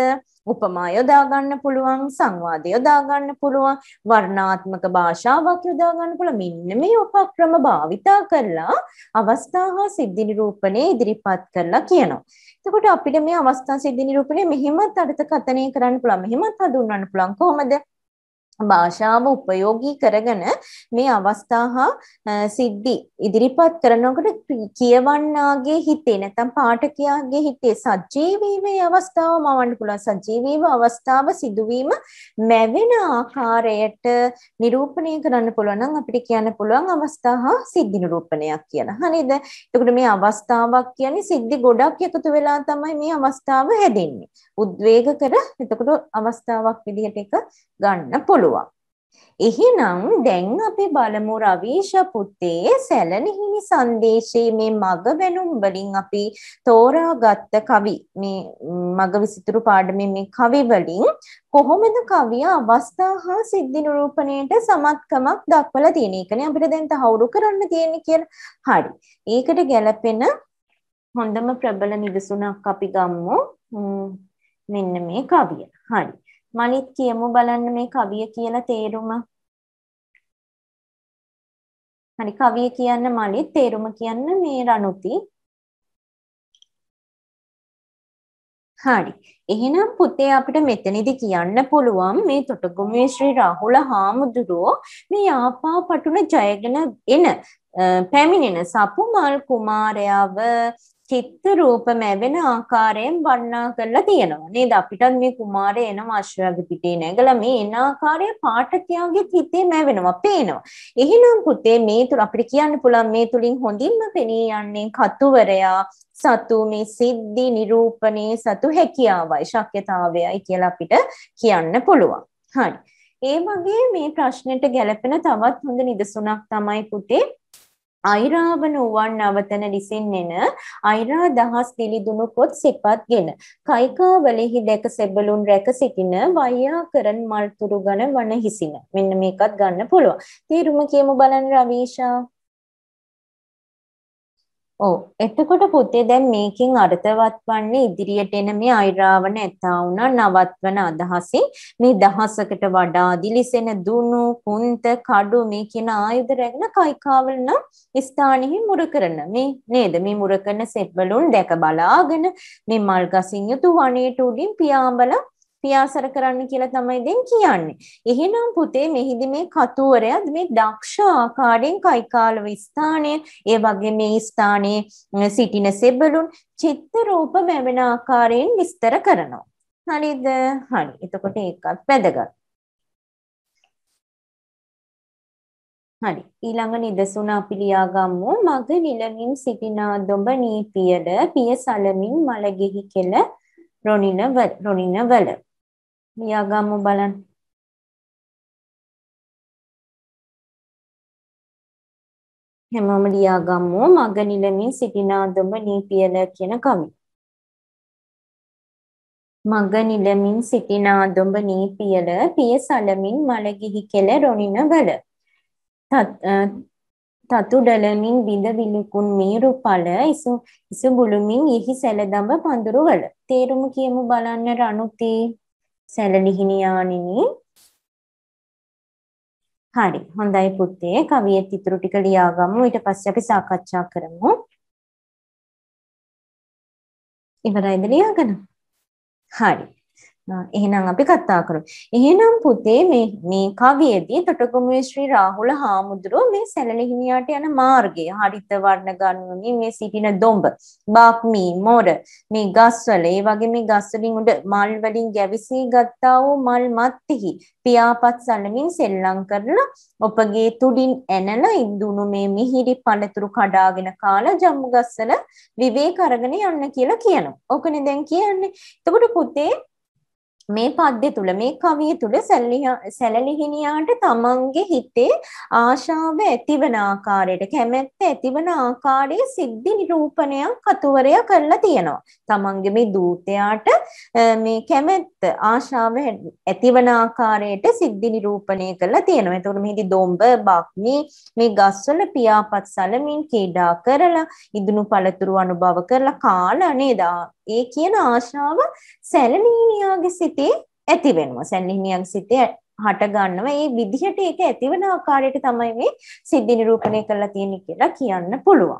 උපමා යොදා ගන්න පුළුවන් සංවාද යොදා ගන්න පුළුවන් වර්ණාත්මක භාෂාවක් යොදා ගන්න පුළුවන් මෙන්න මේ උපක්‍රම භාවිතා කරලා අවස්ථා හා සිද්ධි නිරූපණය ඉදිරිපත් කරලා කියනවා. එතකොට අපිට මේ අවස්ථා සිද්ධි නිරූපණය මෙහෙමත් අර්ථකථනය කරන්න පුළුවන් මෙහෙමත් හඳුන්වන්න පුළුවන් කොහොමද? භාෂාව උපයෝගී කරගෙන මේ අවස්ථා හා සිද්ධි ඉදිරිපත් කරනකොට කියවන්නාගේ හිතේ නැත්නම් පාඨකයාගේ හිතේ සජීවීවේ අවස්ථාව මවන්න පුළුවන් සජීවීව අවස්ථාව සිදුවීම මැවෙන ආකාරයට නිරූපණය කරන්න පුළුවන් නම් අපිට කියන්න පුළුවන් අවස්ථා හා සිද්ධි නිරූපණයක් කියලා. හරිද? එතකොට මේ අවස්ථාවක් කියන්නේ සිද්ධි ගොඩක් එකතු වෙලා තමයි මේ අවස්ථාව හැදෙන්නේ. උද්වේග කර එතකොට අවස්ථාවක් විදිහට එක ගන්න පුළුවන්. යාළුවා. එහෙනම් දැන් අපි බලමු රවීෂ පුත්තේ සැලනහිනි සංදේශයේ මේ මග වැනුම් වලින් අපි තෝරාගත්ත කවි මේ මග විසිතුරු පාඩමේ මේ කවි වලින් කොහොමද කවියා අවස්ථා හා සිද්ධි නිරූපණයට සමත්කමක් දක්වලා තියෙන එකනේ අපිට දැන් තහවුරු කරන්න තියෙන්නේ කියලා. හරි. ඒකට ගැළපෙන හොඳම ප්‍රබල නිදසුනක් අපි ගම්මු. මෙන්න මේ කවිය. හරි. මලිත් කියමු බලන්න මේ කවිය කියලා තේරුම. හරි කවිය කියන්න මලිත් තේරුම කියන්න මේ රණුති. හරි. එහෙනම් පුතේ අපිට මෙතනදී කියන්න පුළුවන් මේ තොටගොමුවේ ශ්‍රී රාහුල හාමුදුරුවෝ මේ යාපා පටුන ජයගෙන එන පැමිණෙන සපුමල් කුමාරයාව චිත්ත රූප මැවෙන ආකාරයෙන් වර්ණනා කරලා තියෙනවා. නේද? අපිටත් මේ කුමාරය එන ආශ්‍රයගේ පිටේ නැගලා මේ එන ආකාරය පාඨකයාගේ හිතේ මැවෙනවා, පේනවා. එහෙනම් පුතේ මේ තුල අපිට කියන්න පුළුවන් මේ තුලින් හොඳින්ම පෙනී යන්නේ කතුවරයා සතු මේ සිද්ධි නිරූපණේ සතු හැකියාවයි, ශක්්‍යතාවයයි කියලා අපිට කියන්න පුළුවන්. හරි. ඒ වගේ මේ ප්‍රශ්නෙට ගැලපෙන තවත් හොඳ නිදසුනක් තමයි පුතේ අයිරාවන වුවන් නවතන ලිසින්නෙන අයිරා දහස් දිලිදුණු පොත් සිපත්ගෙන කයිකා වලෙහි දැක සෙබළුන් රැක සිටින වයියා කරන් මල්තුරු ගන වන හිසින මෙන්න මේකත් ගන්න පුළුවන් තේරුම කියමු බලන්න රවීෂා ඔව් එතකොට පුතේ දැන් මේකෙන් අර්ථවත් වන්නේ ඉදිරියට එන මේ අයිරාවන ඇතා වුණා නවත්වන අදහසින් මේ දහසකට වඩා දිලිසෙන දුනු කුන්ත කඩු මේ කියන ආයුධ රැගෙන කයිකාවල නම් ස්ථානෙහි මුර කරන මේ නේද මේ මුර කරන සෙබ්බලුන් දැක බලාගෙන මේ මල් ගසින් යුතු වනේට උඩින් පියාඹලා පියාසර කරන්න කියලා තමයි දැන් කියන්නේ. එහෙනම් පුතේ මෙහිදී මේ කතුවරයා මේ දක්ෂ ආකාරයෙන් කයිකාලව ස්ථානය, ඒ වගේ මේ ස්ථානයේ සිටින සෙබළුන් චිත්ත රූප වැවෙන ආකාරයෙන් විස්තර කරනවා. හරිද? හරි. එතකොට ඒකත් වැදගත්. හරි ඊළඟ නිදසුන අපි ලියාගමු මග නිලමින් සිටිනා දොඹ නීපියද පිය සලමින් මලගෙහි කෙල රොණිනවල ලියාගම්මු බලන්න. හැමෝම ලියාගම්මු මග නිලමින් සිටිනා දොඹ නීපියල කියන කවි. මග නිලමින් සිටිනා දොඹ නීපියල පිය සලමින් මලගිහි කෙල රොණින බල. තතු ඩලමින් බිඳ විලුකුන් මීරු පල ඉසු ඉසු බුලුමින් ඉහි සැලදඹ පඳුරු වල. තේරුම කියමු බලන්න රණුතී. සැලලිහිණියානිනි හරි හොඳයි පුතේ කවියත් ඉතුරු ටික ලියාගමු ඊට පස්සේ අපි සාකච්ඡා කරමු ඉවරයිද ලියාගන්න හරි එහෙනම් අපි කතා කරමු. එහෙනම් පුතේ මේ මේ කවියේදී තොටගමුවේ ශ්‍රී රාහුල හාමුදුරුව මේ සැලලි හිමියාට යන මාර්ගය හරිත වර්ණ ගන්වමින් මේ සිටින දොඹ, බාක්මී, මොර, මේ ගස්වල, ඒ වගේ මේ ගස්වලින් උඩ මල් වලින් ගැවිසී ගත්තා වූ මල් මත්ෙහි පියාපත් සැලමින් සෙල්ලම් කරලා ඔපගේ තුඩින් ඇනලා ඉඳුණු මේ මිහිරි පඳුරු කඩාගෙන කාලා ජම්මු ගස්වල විවේක අරගෙන යන්න කියලා කියනවා. ඕකනේ දැන් කියන්නේ. එතකොට පුතේ මේ පද්‍ය තුල මේ කවිය තුල සැලලිහිණියාට තමන්ගේ හිතේ ආශාව ඇතිවන ආකාරයට කැමැත්ත ඇතිවන ආකාරයේ සිද්ධි නිරූපණයක් අතුවරය කරලා තියෙනවා. තමන්ගේ මේ දූතයාට මේ කැමැත්ත ආශාව ඇතිවන ආකාරයට සිද්ධි නිරූපණය කරලා තියෙනවා. ඒතකොට මෙහිදී දොඹ බක්මි මේ ගස්වල පියාපත් සලමින් කීඩා කරලා ඉදුණු පළතුරු අනුභව කරලා කාලා නේද? ඒ කියන ආශාව සැලනීමියාගේ සිතේ ඇති වෙනවා. සැලනීමියාගේ සිතේ හට ගන්නවා. ඒ විදිහට ඒක ඇතිවන ආකාරයට තමයි මේ සිද්ධි නිරූපණය කරලා තියෙන්නේ කියලා කියන්න පුළුවන්.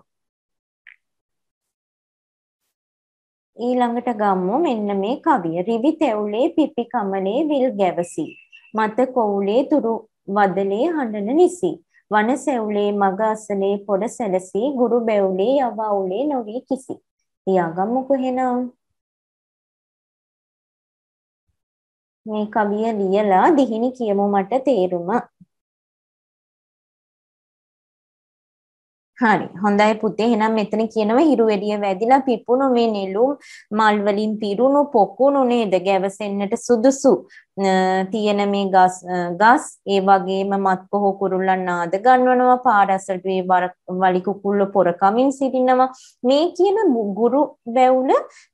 ඊළඟට ගම්මු මෙන්න මේ කවිය. රිවි තැවුලේ පිපි කමලේ විල් ගැවසි. මත කොවුලේ තුරු වදලේ හඬන නිසි. වන සැවුලේ මග අසලේ පොඩ සැලසී ගුරු බැවුලේ යවවුලේ නොවි කිසි. ලියාගමුකෝ එහෙනම්. මේ කවිය ලියලා දිහිනි කියමු මට තේරුම. හරි හොඳයි පුතේ එහෙනම් මෙතන කියනවා හිරු එළිය වැදිලා පිපුණු මේ නෙළුම් මල් වලින් පිරුණු පොකුණු නේද ගැවසෙන්නට සුදුසු තියෙන මේ ගස් ගස් ඒ වගේම මත් පොහෝ කුරුල්ලන් නාද ගන්වනවා පාරසට වේ වලි කුකුල්ල පොර කමින් සිටිනවා මේ කියන ගුරු බැවුල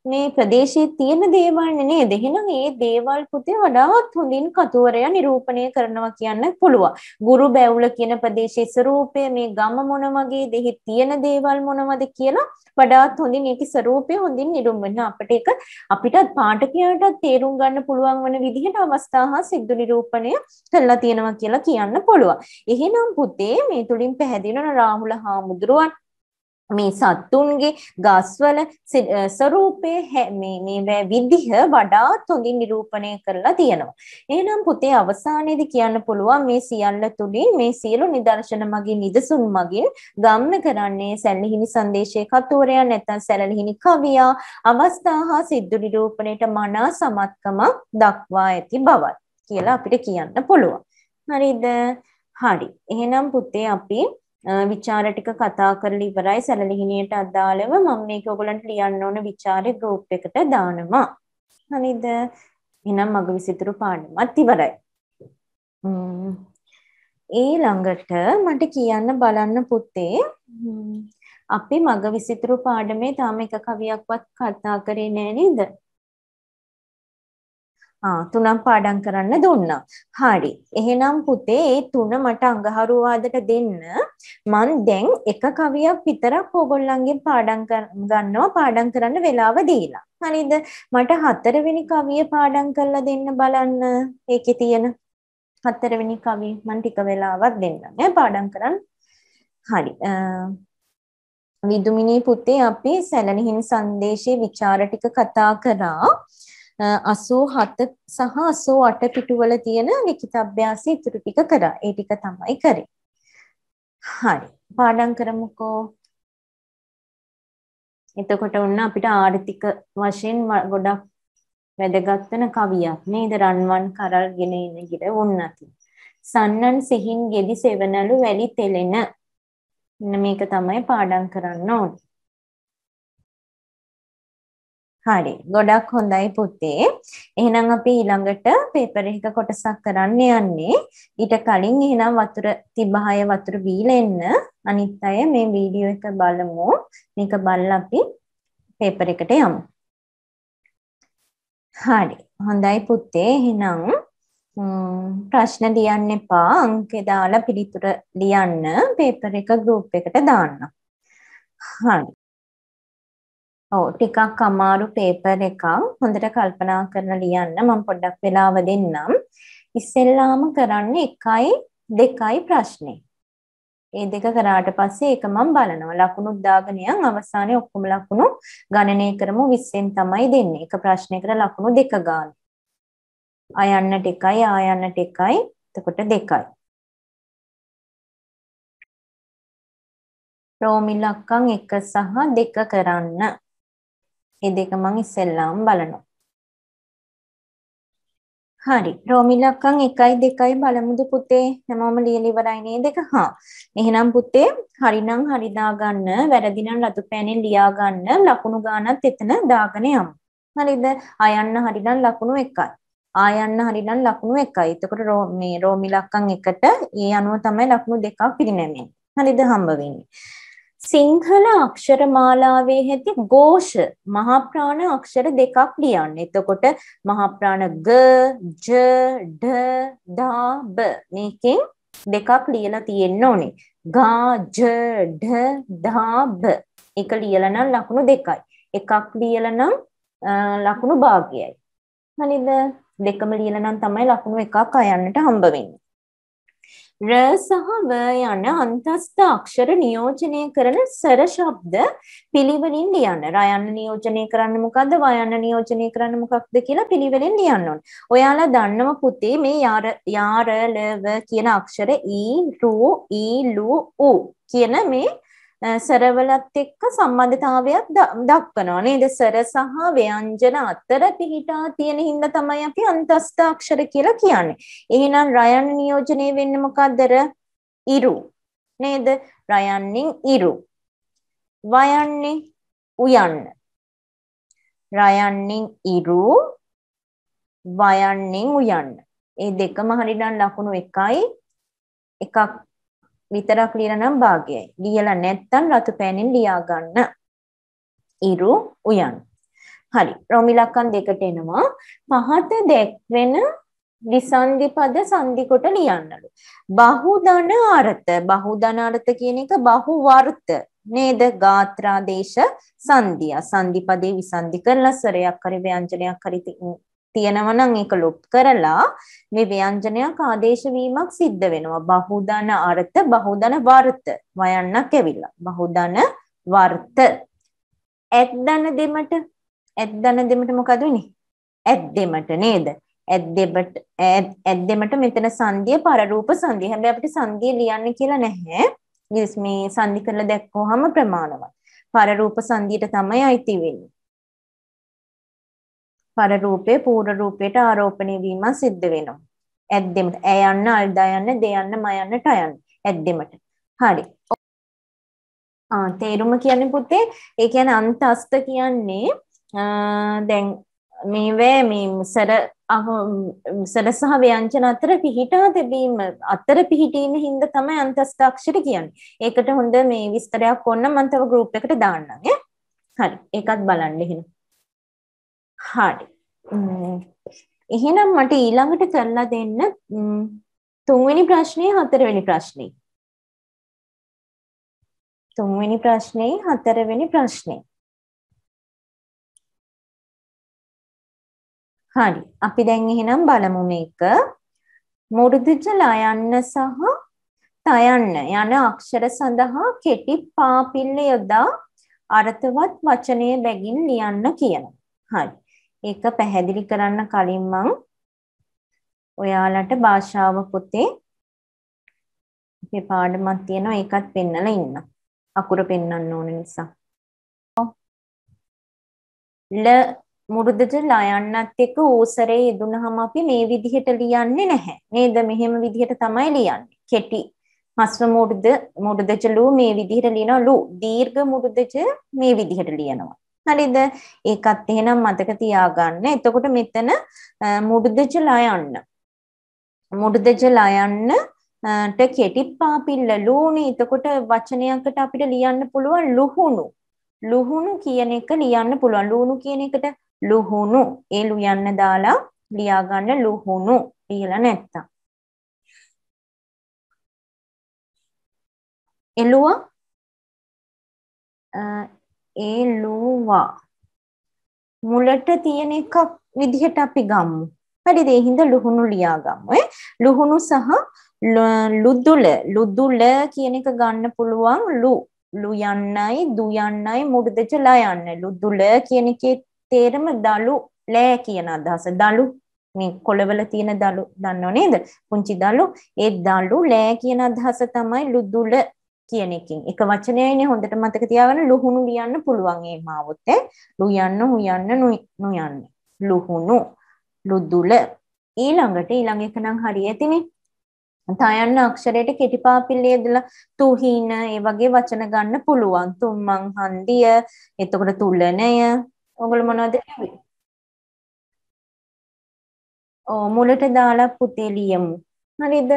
මේ ප්‍රදේශයේ තියෙන දේවල් නේද එහෙනම් ඒ දේවල් පුතේ වඩාත් හොඳින් කතුවරයා නිරූපණය කරනවා කියන්න පුළුවන් ගුරු බැවුල කියන ප්‍රදේශයේ ස්වરૂපය මේ ගම මොන වගේද එහි තියෙන දේවල් මොනවද කියලා වඩාත් හොඳින් ඒකේ ස්වરૂපය හොඳින් නිරූපණය අපිට ඒක අපිටත් පාඨකයාටත් තේරුම් ගන්න පුළුවන් වන විදිහට අවස්ථා හා සිද්ධු නිරූපණය කරලා තියෙනවා කියලා කියන්න පුළුවන්. එහෙනම් පුතේ මේ තුලින් පැහැදිලි වෙන රාහුල හාමුදුරුවන් මේ සත්තුන්ගේ ගස්වල ස්වරූපයේ මේ මේ විදිහ වඩාත් හොඳින් නිරූපණය කරලා තියෙනවා. එහෙනම් පුතේ අවසානයේදී කියන්න පුළුවන් මේ සියල්ල තුලින් මේ සියලු නිදර්ශන මගින් නිදසුන් මගින් ගම්න කරන්නේ සැලහිණි සංදේශයේ කතුවරයා නැත්නම් සැලහිණි කවියා අවස්ථා හා සිද්දු නිරූපණයට මනා සමත්කම දක්වා ඇති බවත් කියලා අපිට කියන්න පුළුවන්. හරිද? හරි. එහෙනම් පුතේ අපි විචාර ටික කතා කරලා ඉවරයි සැලලිහිණියට අදාළව මම මේක ඔයගලන්ට ලියන්න ඕන විචාරේ ගෲප් එකට දානවා. හරිද? එහෙනම් මග විසිතුරු පාඩමත් ඉවරයි. ඊළඟට මට කියන්න බලන්න පුතේ අපි මග විසිතුරු පාඩමේ තාම එක කවියක්වත් කතා කරේ නෑ නේද? ආ තුනක් පාඩම් කරන්න දුන්නා. හරි. එහෙනම් පුතේ මේ තුන මට අඟහරුවාදට දෙන්න. මං දැන් එක කවියක් විතරක් ඕගොල්ලන්ගෙන් පාඩම් ගන්නවා පාඩම් කරන්න වෙලාව දීලා. හරිද? මට හතරවෙනි කවිය පාඩම් කරලා දෙන්න බලන්න. ඒකේ තියෙන හතරවෙනි කවිය මං ටික වෙලාවක් දෙන්නම්. ඈ පාඩම් කරන්න. හරි. විදුමිනී පුතේ අපි සැලනහින් සංදේශයේ ਵਿਚාර ටික කතා කරා. 87 සහ 88 පිටුවල තියෙන ලිඛිත අභ්‍යාස ඉතුරු ටික කරා. ඒ ටික තමයි කරේ. හරි. පාඩම් කරමුකෝ. එතකොට ඔන්න අපිට ආර්ථික වශයෙන් ගොඩක් වැදගත් වෙන කවියක් නේද රන්වන් කරල්ගෙන ඉන ගිර වුණති. සන්නන් සිහින් ගෙදි සෙවනලු වැලි තෙලෙන. මෙන්න මේක තමයි පාඩම් කරන්න ඕනේ. හරි. ගොඩක් හොඳයි පුතේ. එහෙනම් අපි ඊළඟට පේපර් එක කොටසක් කරන්න යන්නේ. ඊට කලින් එහෙනම් වතුර තිබහය වතුර බීලා එන්න. අනිත් අය මේ වීඩියෝ එක බලමු. මේක බලලා අපි පේපර් එකට යමු. හරි. හොඳයි පුතේ. එහෙනම් ප්‍රශ්න ලියන්න එපා. අංක දාලා පිළිතුර ලියන්න. පේපර් එක ගෲප් එකට දාන්න. හරි. ඔව් ටිකක් අමාරු පේපර් එකක් හොඳට කල්පනා කරලා ලියන්න මම පොඩ්ඩක් වෙලාව දෙන්නම් ඉස්සෙල්ලාම කරන්නේ 1යි 2යි ප්‍රශ්නේ ඒ දෙක කරාට පස්සේ ඒක මම බලනවා ලකුණු දාගෙන යන් අවසානයේ ඔක්කොම ලකුණු ගණනය කරමු 20න් තමයි දෙන්නේ එක ප්‍රශ්නයකට ලකුණු දෙක ගන්න අයන්න ටිකයි ආයන්න ටිකයි එතකොට දෙකයි රෝමිලක්කන් එක සහ දෙක කරන්න ඒ දෙක මම ඉස්සෙල්ලාම බලනවා. හරි. රෝමිල අක්කන් 1යි 2යි බලමුද පුතේ. හැමෝම ලියලා ඉවරයි නේද? හා. එහෙනම් පුතේ හරිනම් හරි දාගන්න, වැරදි නම් ලතු පෑනේ ලියා ගන්න, ලකුණු ගානත් එතන දාගෙන යමු. හරිද? ආයන්න හරිනම් ලකුණු 1යි. ආයන්න හරිනම් ලකුණු 1යි. එතකොට මේ රෝමිල අක්කන් එකට ඒ අනුව තමයි ලකුණු දෙකක් පිරිනැමෙන්නේ. හරිද හම්බ වෙන්නේ. සිංහල අක්ෂර මාලාවේ හැති ഘോഷ මහා ප්‍රාණ අක්ෂර දෙකක් ලියන්න. එතකොට මහා ප්‍රාණ ග, ජ, ඩ, දා, බ මේකෙන් දෙකක් ලියලා තියෙන්න ඕනේ. ගා, ජ, ඩ, දා, බ. එක ලියලා නම් ලකුණු දෙකයි. එකක් ලියලා නම් ලකුණු භාගයයි. හරිද? දෙකම ලියලා නම් තමයි ලකුණු එකක් අයන්නට හම්බ වෙන්නේ. ර සහ ව යන අන්තස්ථ අක්ෂර නියෝජනය කරන සර ශබ්ද පිළිවෙලින් ලියන්න. රයන්න නියෝජනය කරන්න මොකද්ද? වයන්න නියෝජනය කරන්න මොකක්ද කියලා පිළිවෙලින් ලියන්න ඕන. ඔයාලා දන්නම පුතේ මේ යාර යාර ල ව කියන අක්ෂර ඊ රු ඊ ලු උ කියන මේ සරවලත් එක්ක සම්බන්ධතාවයක් දක්වනවා නේද සර සහ ව්‍යංජන අතර පිහිටා තියෙන හින්දා තමයි අපි අන්තස්ථාක්ෂර කියලා කියන්නේ. එහෙනම් රයන් නියෝජනය වෙන්නේ මොකද්ද? ඉරු. නේද? රයන්ෙන් ඉරු. වයන්නේ උයන්න. රයන්ෙන් ඉරු වයන්ෙන් උයන්න. ඒ දෙකම හරිනම් ලකුණු එකයි එකක් විතරක් ලියනනම් භාගයයි. ලියලා නැත්තම් රතු පෑනෙන් ලියා ගන්න. ඉරු උයන්. හරි. රොමිලක්කන් දෙකට එනවා. පහත දැක්වෙන විසන්දි පද සංදි කොට ලියන්නලු. බහුධන අර්ථ බහුධන අර්ථ කියන එක බහු වර්ථ නේද ගාත්‍රාදේශ සංදිය. සංදි පදේ විසන්දි කරලා ස්වරයක් හරි ව්‍යංජනයක් හරි තියෙනවා නම් ඒක ලොප් කරලා මේ ව්‍යංජනයක් ආදේශ වීමක් සිද්ධ වෙනවා. බහුදන අර්ථ බහුදන වර්ථ වයන්නක් ඇවිල්ලා. බහුදන වර්ථ. ඇත් දන දෙමට ඇත් දන දෙමට මොකද වෙන්නේ? ඇත් දෙමට නේද? ඇත් දෙමට ඇත් දෙමට මෙතන සංධිය පරරූප සංධිය. හැබැයි අපිට සංධිය ලියන්න කියලා නැහැ. මේ සංධි කරලා දැක්කොහම ප්‍රමාණවත්. පරරූප සංධියට තමයි අයිති වෙන්නේ. පර රූපේ පූර්ව රූපයට ආරෝපණය වීම සිද්ධ වෙනවා. ඇද්දෙමට ඈ යන්න අල්දා යන්න දේ යන්න මා යන්න ට යන්න ඇද්දෙමට. හරි. ආ තේරුම කියන්නේ පුතේ ඒ කියන්නේ අන්තස්ත කියන්නේ දැන් මේවේ මේ සර සර සහ ව්‍යංජන අතර පිහිටා තිබීම අතර පිහිටීම හින්දා තමයි අන්තස්ථාක්ෂර කියන්නේ. ඒකට හොඳ මේ විස්තරයක් ඕන මම තව ගෲප් එකට දාන්නම් ඈ. හරි. ඒකත් බලන්න එහෙනම්. හරි. එහෙනම් මට ඊළඟට කරලා දෙන්න තුන්වෙනි ප්‍රශ්නේ හතරවෙනි ප්‍රශ්නේ. තුන්වෙනි ප්‍රශ්නේ හතරවෙනි ප්‍රශ්නේ. හරි. අපි දැන් එහෙනම් බලමු මේක. මුරුදුජ ලයන්න සහ තයන්න යන අක්ෂර සඳහා කෙටි පාපිල්ල යොදා අර්ථවත් වචනය බැගින් ලියන්න කියනවා. හරි. ඒක පැහැදිලි කරන්න කලින් මම ඔයාලට භාෂාව පොතේ අපේ පාඩමක් තියෙනවා ඒකත් පෙන්නලා ඉන්න. අකුර පෙන්වන්න ඕන නිසා. ල මුරුදට ලයන්නත් එක්ක ඕසරේ යෙදුනහම අපි මේ විදිහට ලියන්නේ නැහැ. නේද? මෙහෙම විදිහට තමයි ලියන්නේ. කෙටි හස්ව මුරුද මුරුදච ලු මේ විදිහට ලියනවා ලු. දීර්ඝ මුරුදච මේ විදිහට ලියනවා. හරිද? ඒකත් එහෙනම් මතක තියාගන්න. එතකොට මෙතන මුඩුදජලා යන්න. මුඩුදජලා යන්න ට කෙටි පාපිල්ල ලුණි. එතකොට වචනයකට අපිට ලියන්න පුළුවන් ලුහුණු. ලුහුණු කියන එක ලියන්න පුළුවන්. ලුණු කියන එකට ලුහුණු. ඒ ලියන්න දාලා ලියාගන්න ලුහුණු කියලා නැත්තම්. එළුවා ඒ ලෝවා මුලට තියෙන එකක් විදිහට අපි ගමු. හරිද? ඒ හින්දා ලුහුණු ලියා ගමු. ඈ ලුහුණු සහ ලුදුල ලුදුල කියන එක ගන්න පුළුවන් ලු ලු යන්නයි දු යන්නයි මු르දච ලා යන්න. ලුදුල කියන එකේ තේරම දලු ලෑ කියන අදහස. දලු මේ කොළවල තියෙන දලු දන්නව නේද? පුංචි දලු. ඒ දලු ලෑ කියන අදහස තමයි ලුදුල කියන එකින් එක වචනයයිනේ හොඳට මතක තියාගන්න ලුහුණු ලියන්න පුළුවන් ඒ මාවොතේ ලුයන්න හුයන්න නුයන්න ලුහුණු ලුදුල ඊළඟට ඊළඟ එක නම් හරි ඇතිනේ තයන්න අක්ෂරයට කෙටි පාපිල්ලේ දලා තුහින ඒ වගේ වචන ගන්න පුළුවන් තුම්මං හන්දිය එතකොට තුලනය ඔගොල්ලෝ මොනවද කිව්වේ ඕ මුලට දාලා පුතේ ලියමු හරිද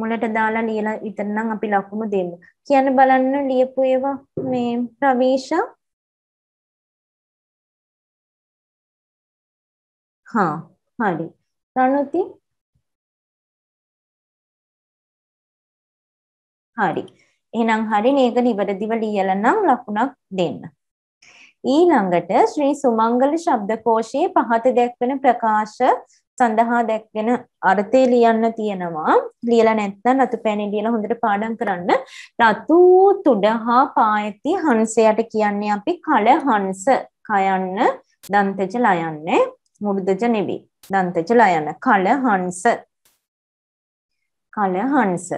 මුලට දාලා ලියලා ඉතනනම් අපි ලකුණු දෙමු. කියන්න බලන්න ලියපු ඒවා මේ ප්‍රවීෂා හා හරි. රණුති හරි. එහෙනම් හරි මේක නිවැරදිව ලියලා නම් ලකුණක් දෙන්න. ඊළඟට ශ්‍රී සුමංගල ශබ්දකෝෂයේ පහත දැක්වෙන ප්‍රකාශ සඳහා දැක්ගෙන අර්ථය ලියන්න තියෙනවා. ලියලා නැත්නම් රතු පෑනේ ලියලා හොඳට පාඩම් කරන්න. රතු තුඩහා පායති හංසයට කියන්නේ අපි කල හංස කයන්න දන්තජ ලයන්නේ මුරුදජ නෙවි. දන්තජ ලයන්න කල හංස. කල හංස.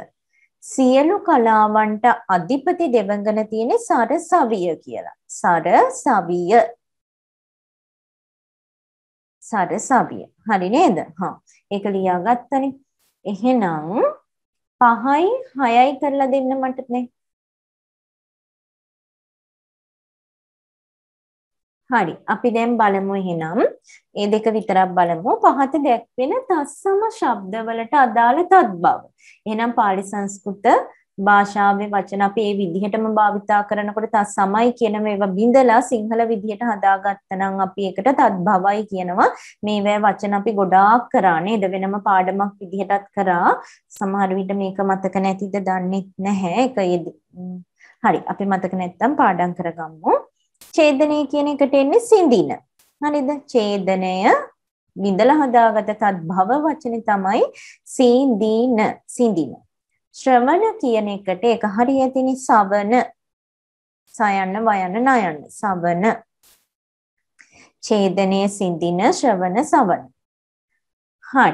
සියලු කලාවන්ට අධිපති දෙවඟන තියෙන සර සවිය කියලා. සර සවිය සරසවිය. හරි නේද? හා. ඒක ලියාගත්තනේ. එහෙනම් 5යි 6යි කරලා දෙන්න මටනේ. හරි. අපි දැන් බලමු එහෙනම්. මේ දෙක විතරක් බලමු. පහත දැක්වෙන තස්සම ශබ්දවලට අදාළ තත්බව. එහෙනම් පාලි සංස්කෘත භාෂාවේ වචන අපි ඒ විදිහටම භාවිතා කරනකොට තත් සමයි කියන මේවා බිඳලා සිංහල විදිහට හදාගත්තනම් අපි ඒකට තත් භවයි කියනවා මේවැ වචන අපි ගොඩාක් කරා නේද වෙනම පාඩමක් විදිහටත් කරා සමහර විට මේක මතක නැතිද දන්නේ නැහැ ඒක හරි අපි මතක නැත්තම් පාඩම් කරගමු ඡේදනය කියන එකට එන්නේ සිඳින හරිද ඡේදනය විඳලා හදාගත තත් භව වචනේ තමයි සීඳින සිඳින ශ්‍රවණ කියන එකට ඒක හරියටිනි සවන සයන්න වයන්න නයන්න සවන ඡේදනයේ සිඳින ශ්‍රවණ සවන හරි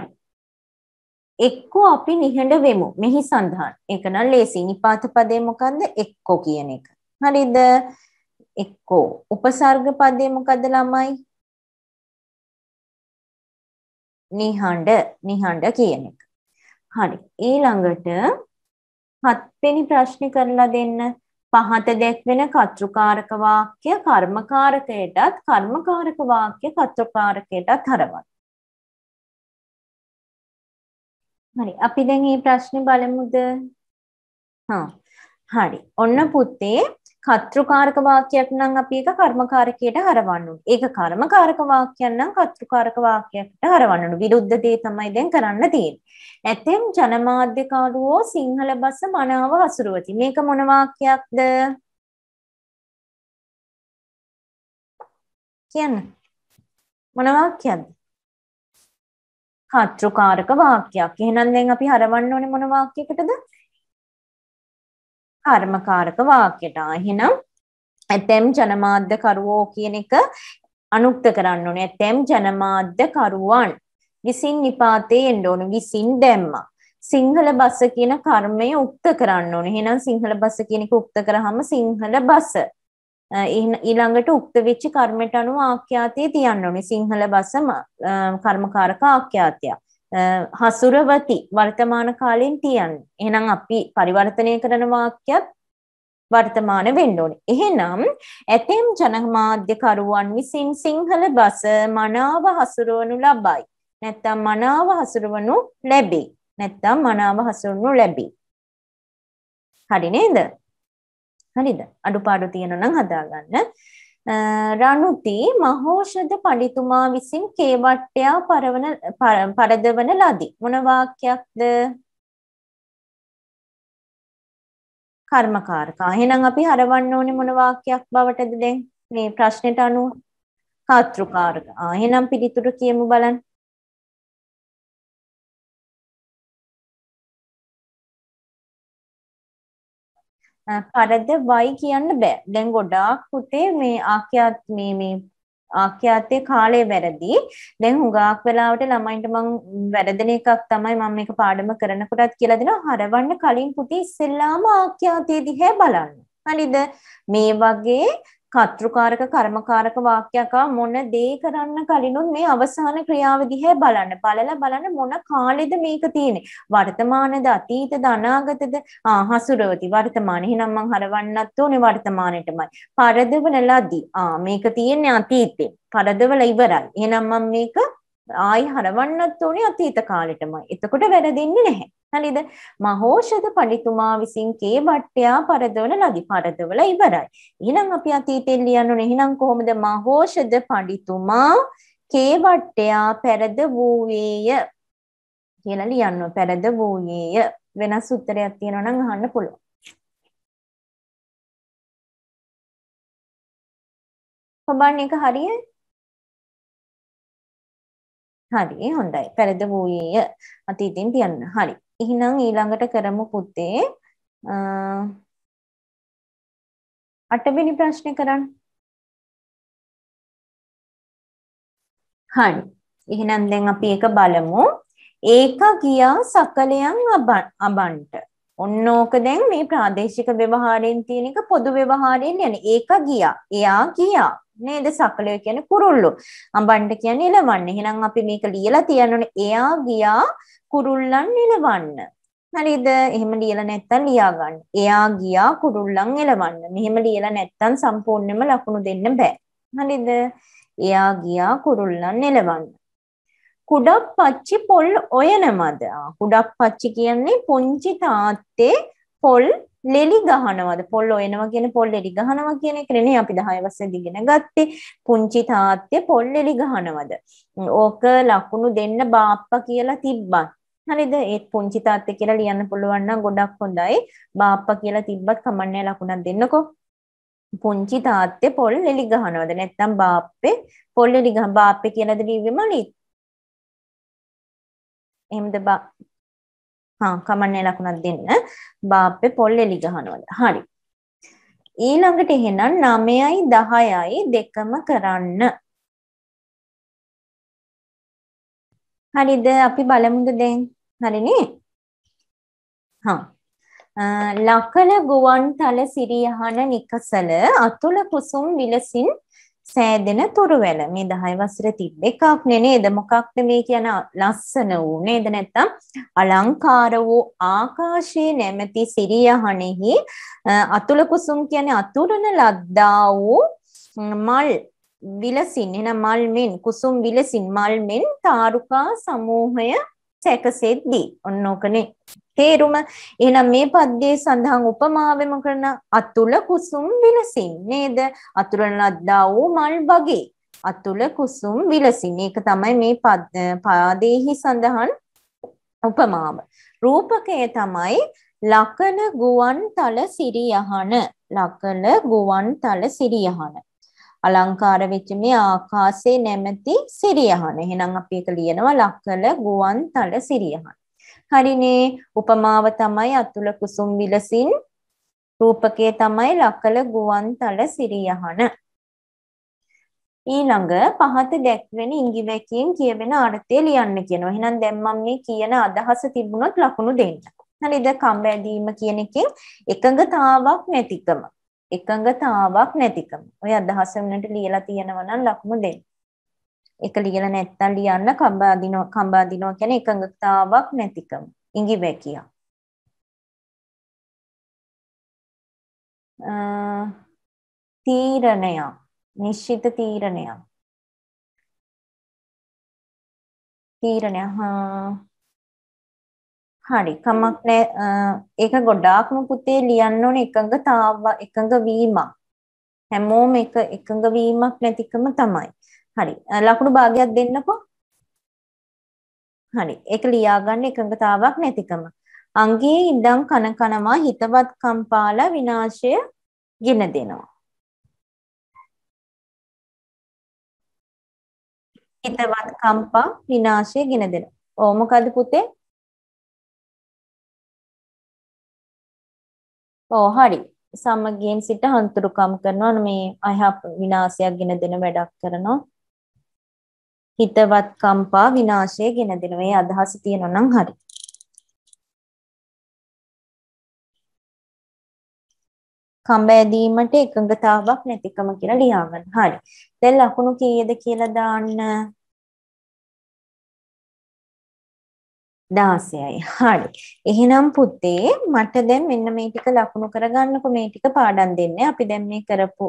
එක්කෝ අපි නිහඬ වෙමු මෙහි සඳහන් ඒක නම් ලේසි නිපාත පදේ මොකන්ද එක්කෝ කියන එක හරිද එක්කෝ උපසර්ග පදේ මොකද ළමයි නිහඬ නිහඬ කියන එක හරි ඊළඟට හත්වෙනි ප්‍රශ්නේ කරලා දෙන්න. පහත දැක්වෙන කර්තෘකාරක වාක්‍ය කර්මකාරකයටත් කර්මකාරක වාක්‍ය කර්තෘකාරකයටත් හරවන්න. හරි අපි දැන් මේ ප්‍රශ්නේ බලමුද? හා හරි. ඔන්න පුතේ කර්තෘකාරක වාක්‍යයක් නම් අපි ඒක කර්මකාරකයට හරවන්න ඕනේ. ඒක කර්මකාරක වාක්‍යයක් නම් කර්තෘකාරක වාක්‍යයකට හරවන්න ඕනේ. විරුද්ධ දේ තමයි දැන් කරන්න තියෙන්නේ. ඇතැම් ජනමාධ්‍ය කාරුවෝ සිංහල බස මනාව හසුරුවති. මේක මොන වාක්‍යයක්ද? කියන්න. මොන වාක්‍යයක්ද? කර්තෘකාරක වාක්‍යයක්. එහෙනම් දැන් අපි හරවන්න ඕනේ මොන වාක්‍යයකටද? කර්මකාරක වාක්‍යයට. එහෙනම් ඇතැම් ජනමාධ්‍යකරුවෝ කියන එක අනුක්ත කරන්න ඕනේ. ඇතැම් ජනමාධ්‍යකරුවන් විසින් නිපාතේ එන්න ඕන විසින් දැම්මා. සිංහල බස කියන කර්මය උක්ත කරන්න ඕනේ. එහෙනම් සිංහල බස කියන එක උක්ත කරාම සිංහල බස. ඊළඟට උක්ත වෙච්ච කර්මයට අනුව ආඛ්‍යාතය තියන්න ඕනේ. සිංහල බස කර්මකාරක ආඛ්‍යාතයක්. හසුරවති වර්තමාන කාලෙන් තියන්න. එහෙනම් අපි පරිවර්තනය කරන වාක්‍යත් වර්තමාන වෙන්න ඕනේ. එහෙනම් ඇතැම් ජනමාධ්‍යකරුවන් විසින් සිංහල බස මනාව හසුරවනු ලබයි. නැත්නම් මනාව හසුරවනු ලැබේ. නැත්නම් මනාව හසුරවනු ලැබේ. හරි නේද? හරිද? අඩුපාඩු තියෙනවා නම් හදාගන්න. රණුති මහෝෂධ පඬිතුමා විසින් කේවට්ටයා පරවන පරදවන ලදි. මොන වාක්‍යයක්ද? කර්මකාරකා. එහෙනම් අපි හරවන්න ඕනේ මොන වාක්‍යයක් බවටද දැන් මේ ප්‍රශ්නෙට අනුව? කාත්‍රුකාරක. ආ එහෙනම් පිළිතුර කියමු බලන්න. පරද වයි කියන්න බෑ. දැන් ගොඩාක් පුතේ මේ ආඛ්‍යාත් මේ මේ ආඛ්‍යාතයේ කාලය වැරදි. දැන් හුඟක් වෙලාවට ළමයින්ට මම වැරදෙන එකක් තමයි මම මේක පාඩම කරනකොටත් කියලා දෙනවා. හරවන්න කලින් පුතේ ඉස්සෙල්ලාම ආඛ්‍යාතයේ දිහා බලන්න. හරිද? මේ වගේ කර්තෘකාරක කර්මකාරක වාක්‍යයක් මොන දේ කරන්න කලිනුත් මේ අවසාන ක්‍රියාව දිහා බලන්න. බලලා බලන්න මොන කාලෙද මේක තියෙන්නේ? වර්තමානද අතීතද අනාගතද? ආ හසුරවති වර්තමාන. එහෙනම් මං හරවන්නත් ඕනේ වර්තමානෙටමයි. පරදවන ලදී. ආ මේක තියෙන්නේ අතීතේ. පරදවල ඉවරයි. එහෙනම් මම මේක ආයි හරවන්නත් ඕනේ අතීත කාලෙටම. එතකොට වැරදින්නේ නැහැ. හරිද? මහෝෂධ පඬිතුමා විසින් කේ වට්ටයා පරදවන ලදි පරදවල ඉවරයි. එහෙනම් අපි අතීතෙන් ලියන්න ඕනේ. එහෙනම් කොහොමද මහෝෂධ පඬිතුමා කේ වට්ටයා පෙරද වූයේය කියලා ලියන්න ඕනේ. පෙරද වූයේය. වෙනස් උත්තරයක් තියෙනවා නම් අහන්න පුළුවන්. කොබන් එක හරියයි. හරි හොඳයි පැරද වූයේය අතීතින් තියන්න හරි ඉහිනම් ඊළඟට කරමු පුත්තේ අටවෙනි ප්‍රශ්නය කරන්න හරි එහෙනම් දැන් අපි එක බලමු ඒක ගියා සකලයන් අබන්ට ඔන්න ඕක දැන් මේ ප්‍රාදේශික ව්‍යවහාරයෙන් තියෙන එක පොදු ව්‍යවහාරයෙන් යන ඒක ගියා එයා ගියා නේද සකලය කියන්නේ කුරුල්ලු. අඹන්ට කියන්නේ ඉලවන්න. එහෙනම් අපි මේක ලියලා තියන්න එයා ගියා කුරුල්ලන් ඉලවන්න. හරිද? එහෙම ලියලා නැත්තම් ලියා ගන්න. එයා ගියා කුරුල්ලන් ඉලවන්න. මෙහෙම ලියලා නැත්තම් සම්පූර්ණයෙන්ම ලකුණු දෙන්න බෑ. හරිද? එයා ගියා කුරුල්ලන් ඉලවන්න. කුඩක් පච්චි පොල් ඔයනමද? කුඩක් පච්චි කියන්නේ පුංචි තාත්තේ පොල් ලෙලි ගහනවද පොල් ඔයනවා කියන පොල් ලෙලි ගහනවා කියන එකනේ අපි 10 වසරේ දිගෙන ගත්තේ පුංචි තාත්තේ පොල් ලෙලි ගහනවද ඕක ලකුණු දෙන්න බාප්පා කියලා තිබ්බත් හරිද ඒ පුංචි තාත්තේ කියලා ලියන්න පුළුවන් නම් ගොඩක් හොඳයි බාප්පා කියලා තිබ්බත් කමන්නේ ලකුණක් දෙන්නකෝ පුංචි තාත්තේ පොල් ලෙලි ගහනවද නැත්නම් බාප්පේ පොල් ලෙලි ගහ බාප්පේ කියලාද ලිව්වේ මලිත් එහෙමද බා හා කමන්නේ ලකුණක් දෙන්න. බාප්පේ පොල් එලි ගහනවද? හරි. ඊළඟට එහෙනම් 9යි 10යි දෙකම කරන්න. හරිද? අපි බලමුද දැන්. හරිනේ? හා ලකල ගුවන් තල සිරියහන නිකසල අතුල කුසුම් විලසින් සෑදෙන තොරවැල මේ 10 වසරේ තිබ්බ එකක් නේ නේද මොකක්ද මේ කියන ලස්සන වූ නේද නැත්තම් අලංකාර වූ ආකාශයේ නැමැති සිරියහණෙහි අතුල කුසුම් කියන්නේ අතුරන ලද්දා වූ මල් විලසින් එන මල් මෙන් කුසුම් විලසින් මල් මෙන් තාරුකා සමූහය සැකසෙද්දී ඔන්න ඕකනේ තේරුම එහෙනම් මේ පද්‍යයේ සඳහන් උපමාවෙම කරන අතුල කුසුම් විලසින් නේද අතුරන ලද්දා වූ මල් වගේ අතුල කුසුම් විලසින් ඒක තමයි මේ පාදේහි සඳහන් උපමාව රූපකය තමයි ලකන ගුවන් තල සිරියහන ලකන ගුවන් තල සිරියහන අලංකාර වෙච්ච මේ ආකාශයේ නැමැති සිරියහන. එහෙනම් අපි ඒක ලියනවා ලක්කල ගුවන් තල සිරියහන. හරිනේ උපමාව තමයි අතුල කුසුම් විලසින් රූපකයේ තමයි ලකල ගුවන්තල සිරියහන ඊළඟ පහත දැක්වෙන ඉංගිවැකීම් කියවෙන අර්ථය ලියන්න කියනවා. එහෙනම් දැන් මම මේ කියන අදහස තිබුණොත් ලකුණු දෙන්න. හරිද? කම්බැඳීම කියන එකෙන් එකඟතාවක් නැතිකම. එකඟතාවක් නැතිකම. ඔය අදහස වෙනට ලියලා තියෙනවා නම් ලකුණු දෙන්න. එක ලියලා නැත්තම් ලියන්න කඹා දිනවා කඹා දිනවා කියන්නේ එකඟතාවක් නැතිකම ඉඟි වැකියා තීරණයක් නිශ්චිත තීරණයක් තීරණය හා හරි කමක් නෑ ඒක ගොඩාක්ම පුතේ ලියන්න ඕනේ එකඟතාව එකඟ වීමක් හැමෝම එක එකඟ වීමක් නැතිකම තමයි හරි. ලකුණු භාගයක් දෙන්නකෝ. හරි. ඒක ලියාගන්න එකඟතාවක් නැතිකම. අංගයේ ඉඳන් කන කනවා හිතවත් කම්පාලා විනාශය ගෙන දෙනවා. හිතවත් කම්පා විනාශය ගෙන දෙනවා. ඕ මොකද පුතේ? ඕ හරි. සමගියෙන් සිට හඳුරුකම් කරනවා මේ අයහ විනාශයක් ගෙන දෙන වැඩක් කරනවා. හිතවත් කම්පා විනාශය ගෙන දෙනවා. ඒ අදහස තියෙනවා නම් හරි. කඹෑදීමට එකඟතාවක් නැතිකම කියලා ලියාගන්න. හරි. දැන් ලකුණු කීයද කියලා දාන්න. 16යි. හරි. එහෙනම් පුතේ මට දැන් මෙන්න මේ ටික ලකුණු කරගන්නකො මේ ටික පාඩම් දෙන්නේ. අපි දැන් මේ කරපු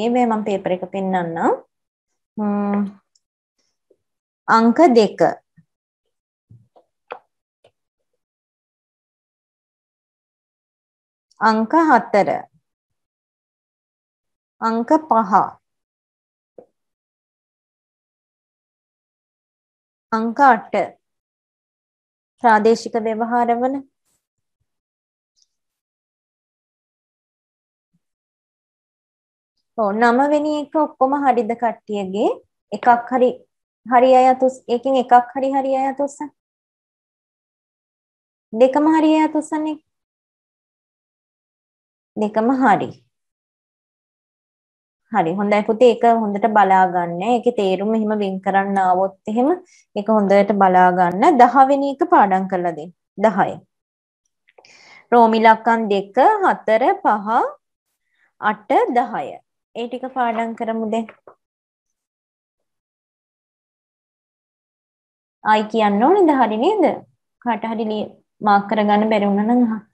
ඒ වේ මම පේපර් එක පෙන්නන්නම්. අංක දෙක අංක හතර අංක පහ අංක අට ප්‍රාදේශික ව්‍යවහාරවන ඔව් නවවෙනි එක ඔක්කොම හරිද කට්ටියගේ එකක් හරි හරි අය තුස් ඒකෙන් එකක් හරි හරි අය තුස්සන් දෙකම හරි අය තුස්සන්නේ දෙකම හරි හරි හොඳයි පුතේ ඒක හොඳට බලා ගන්න. ඒකේ තේරුම එහෙම වෙන් කරන්න આવොත් එහෙම ඒක හොඳට බලා ගන්න. 10 වෙනි එක පාඩම් කරලා දෙන්න. 10. රෝමි ලක්කම් 2 4 5 8 10. ඒ ටික පාඩම් කරමු දැන්. ආයි කියන්න ඕනේද හරි නේද? කාට හරි මාක් කරගන්න බැරි වුණා නම් අහන්න.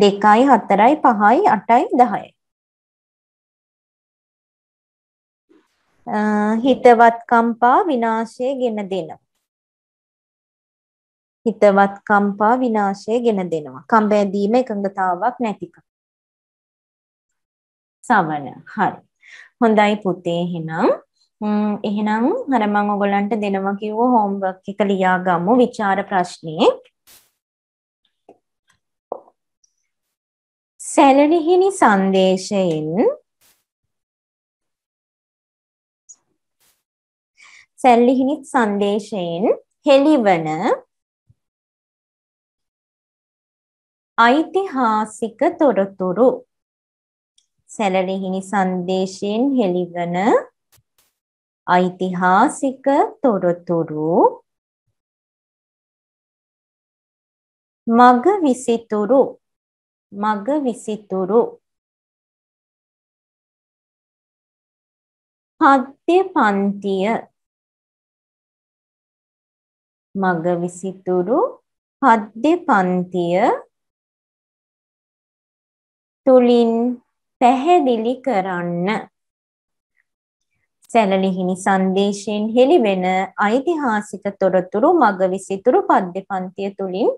2යි 4යි 5යි 8යි 10යි. හිතවත්කම්පා විනාශය ගෙන දෙනවා. හිතවත්කම්පා විනාශය ගෙන දෙනවා. කම්බැඳීම එකඟතාවක් නැතිකම. සවන. හරි. හොඳයි පුතේ එහෙනම්. එහෙනම් අර මම ඔයගලන්ට දෙනවා කිව්ව හෝම්වර්ක් එක ලියාගමු විචාර ප්‍රශ්නේ. සැලලිහිණි සංදේශයෙන් සැලලිහිණි සංදේශයෙන් හෙළිවන ඓතිහාසික තොරතුරු සැලලිහිණි සංදේශයෙන් හෙළිවන ඓතිහාසික තොරතුරු මග විසිතුරු මග විසිතුරු පද්‍ය පන්තිය මග විසිතුරු පද්‍ය පන්තිය තුලින් පැහැදිලි කරන්න සැලලිහිණි සංදේශයෙන් හෙළිවෙන ඓතිහාසික තොරතුරු මග විසිතුරු පද්‍ය පන්තිය තුලින්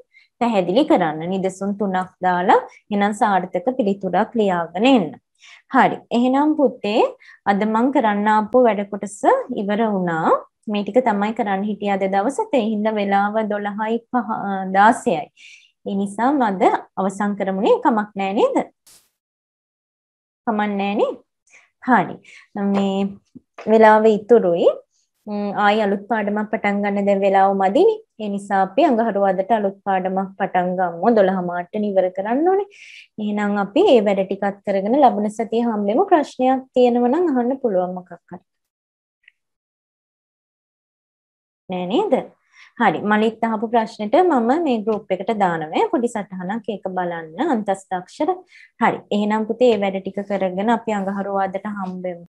පැහැදිලි කරන්න නිදසුන් තුනක් දාලා එනම් සාර්ථක පිළිතුරක් ලියාගෙන එන්න. හරි. එහෙනම් පුතේ අද මම කරන්න ආපු වැඩ කොටස ඉවර වුණා. මේ ටික තමයි කරන්න හිටියේ අද දවසට. ඒ හින්දා වෙලාව 12යි 16යි. ඒ නිසා මම අද අවසන් කරමුනේ කමක් නෑ නේද? කමක් නෑනේ. හරි මේ වෙලාව ඉතුරුයි ආයි අලුත් පාඩමක් පටන් ගන්න දැන් වෙලාව මදිනි. ඒ නිසා අපි අඟහරුවාදට අලුත් පාඩමක් පටන් ගමු 12 මාර්ට ඉවර කරන්න ඕනේ. එහෙනම් අපි ඒ වැඩ ටිකත් කරගෙන ලබන සතියේ හැමලෙම ප්‍රශ්නයක් තියෙනවා නම් අහන්න පුළුවන් මොකක් හරි. නෑ නේද? හරි මලිත් අහපු ප්‍රශ්නෙට මම මේ group එකට දානවා පොඩි සටහනක් ඒක බලන්න අන්තස්ථාක්ෂර හරි එහෙනම් පුතේ මේ වැඩ ටික කරගෙන අපි අඟහරුවාදට හම්බෙමු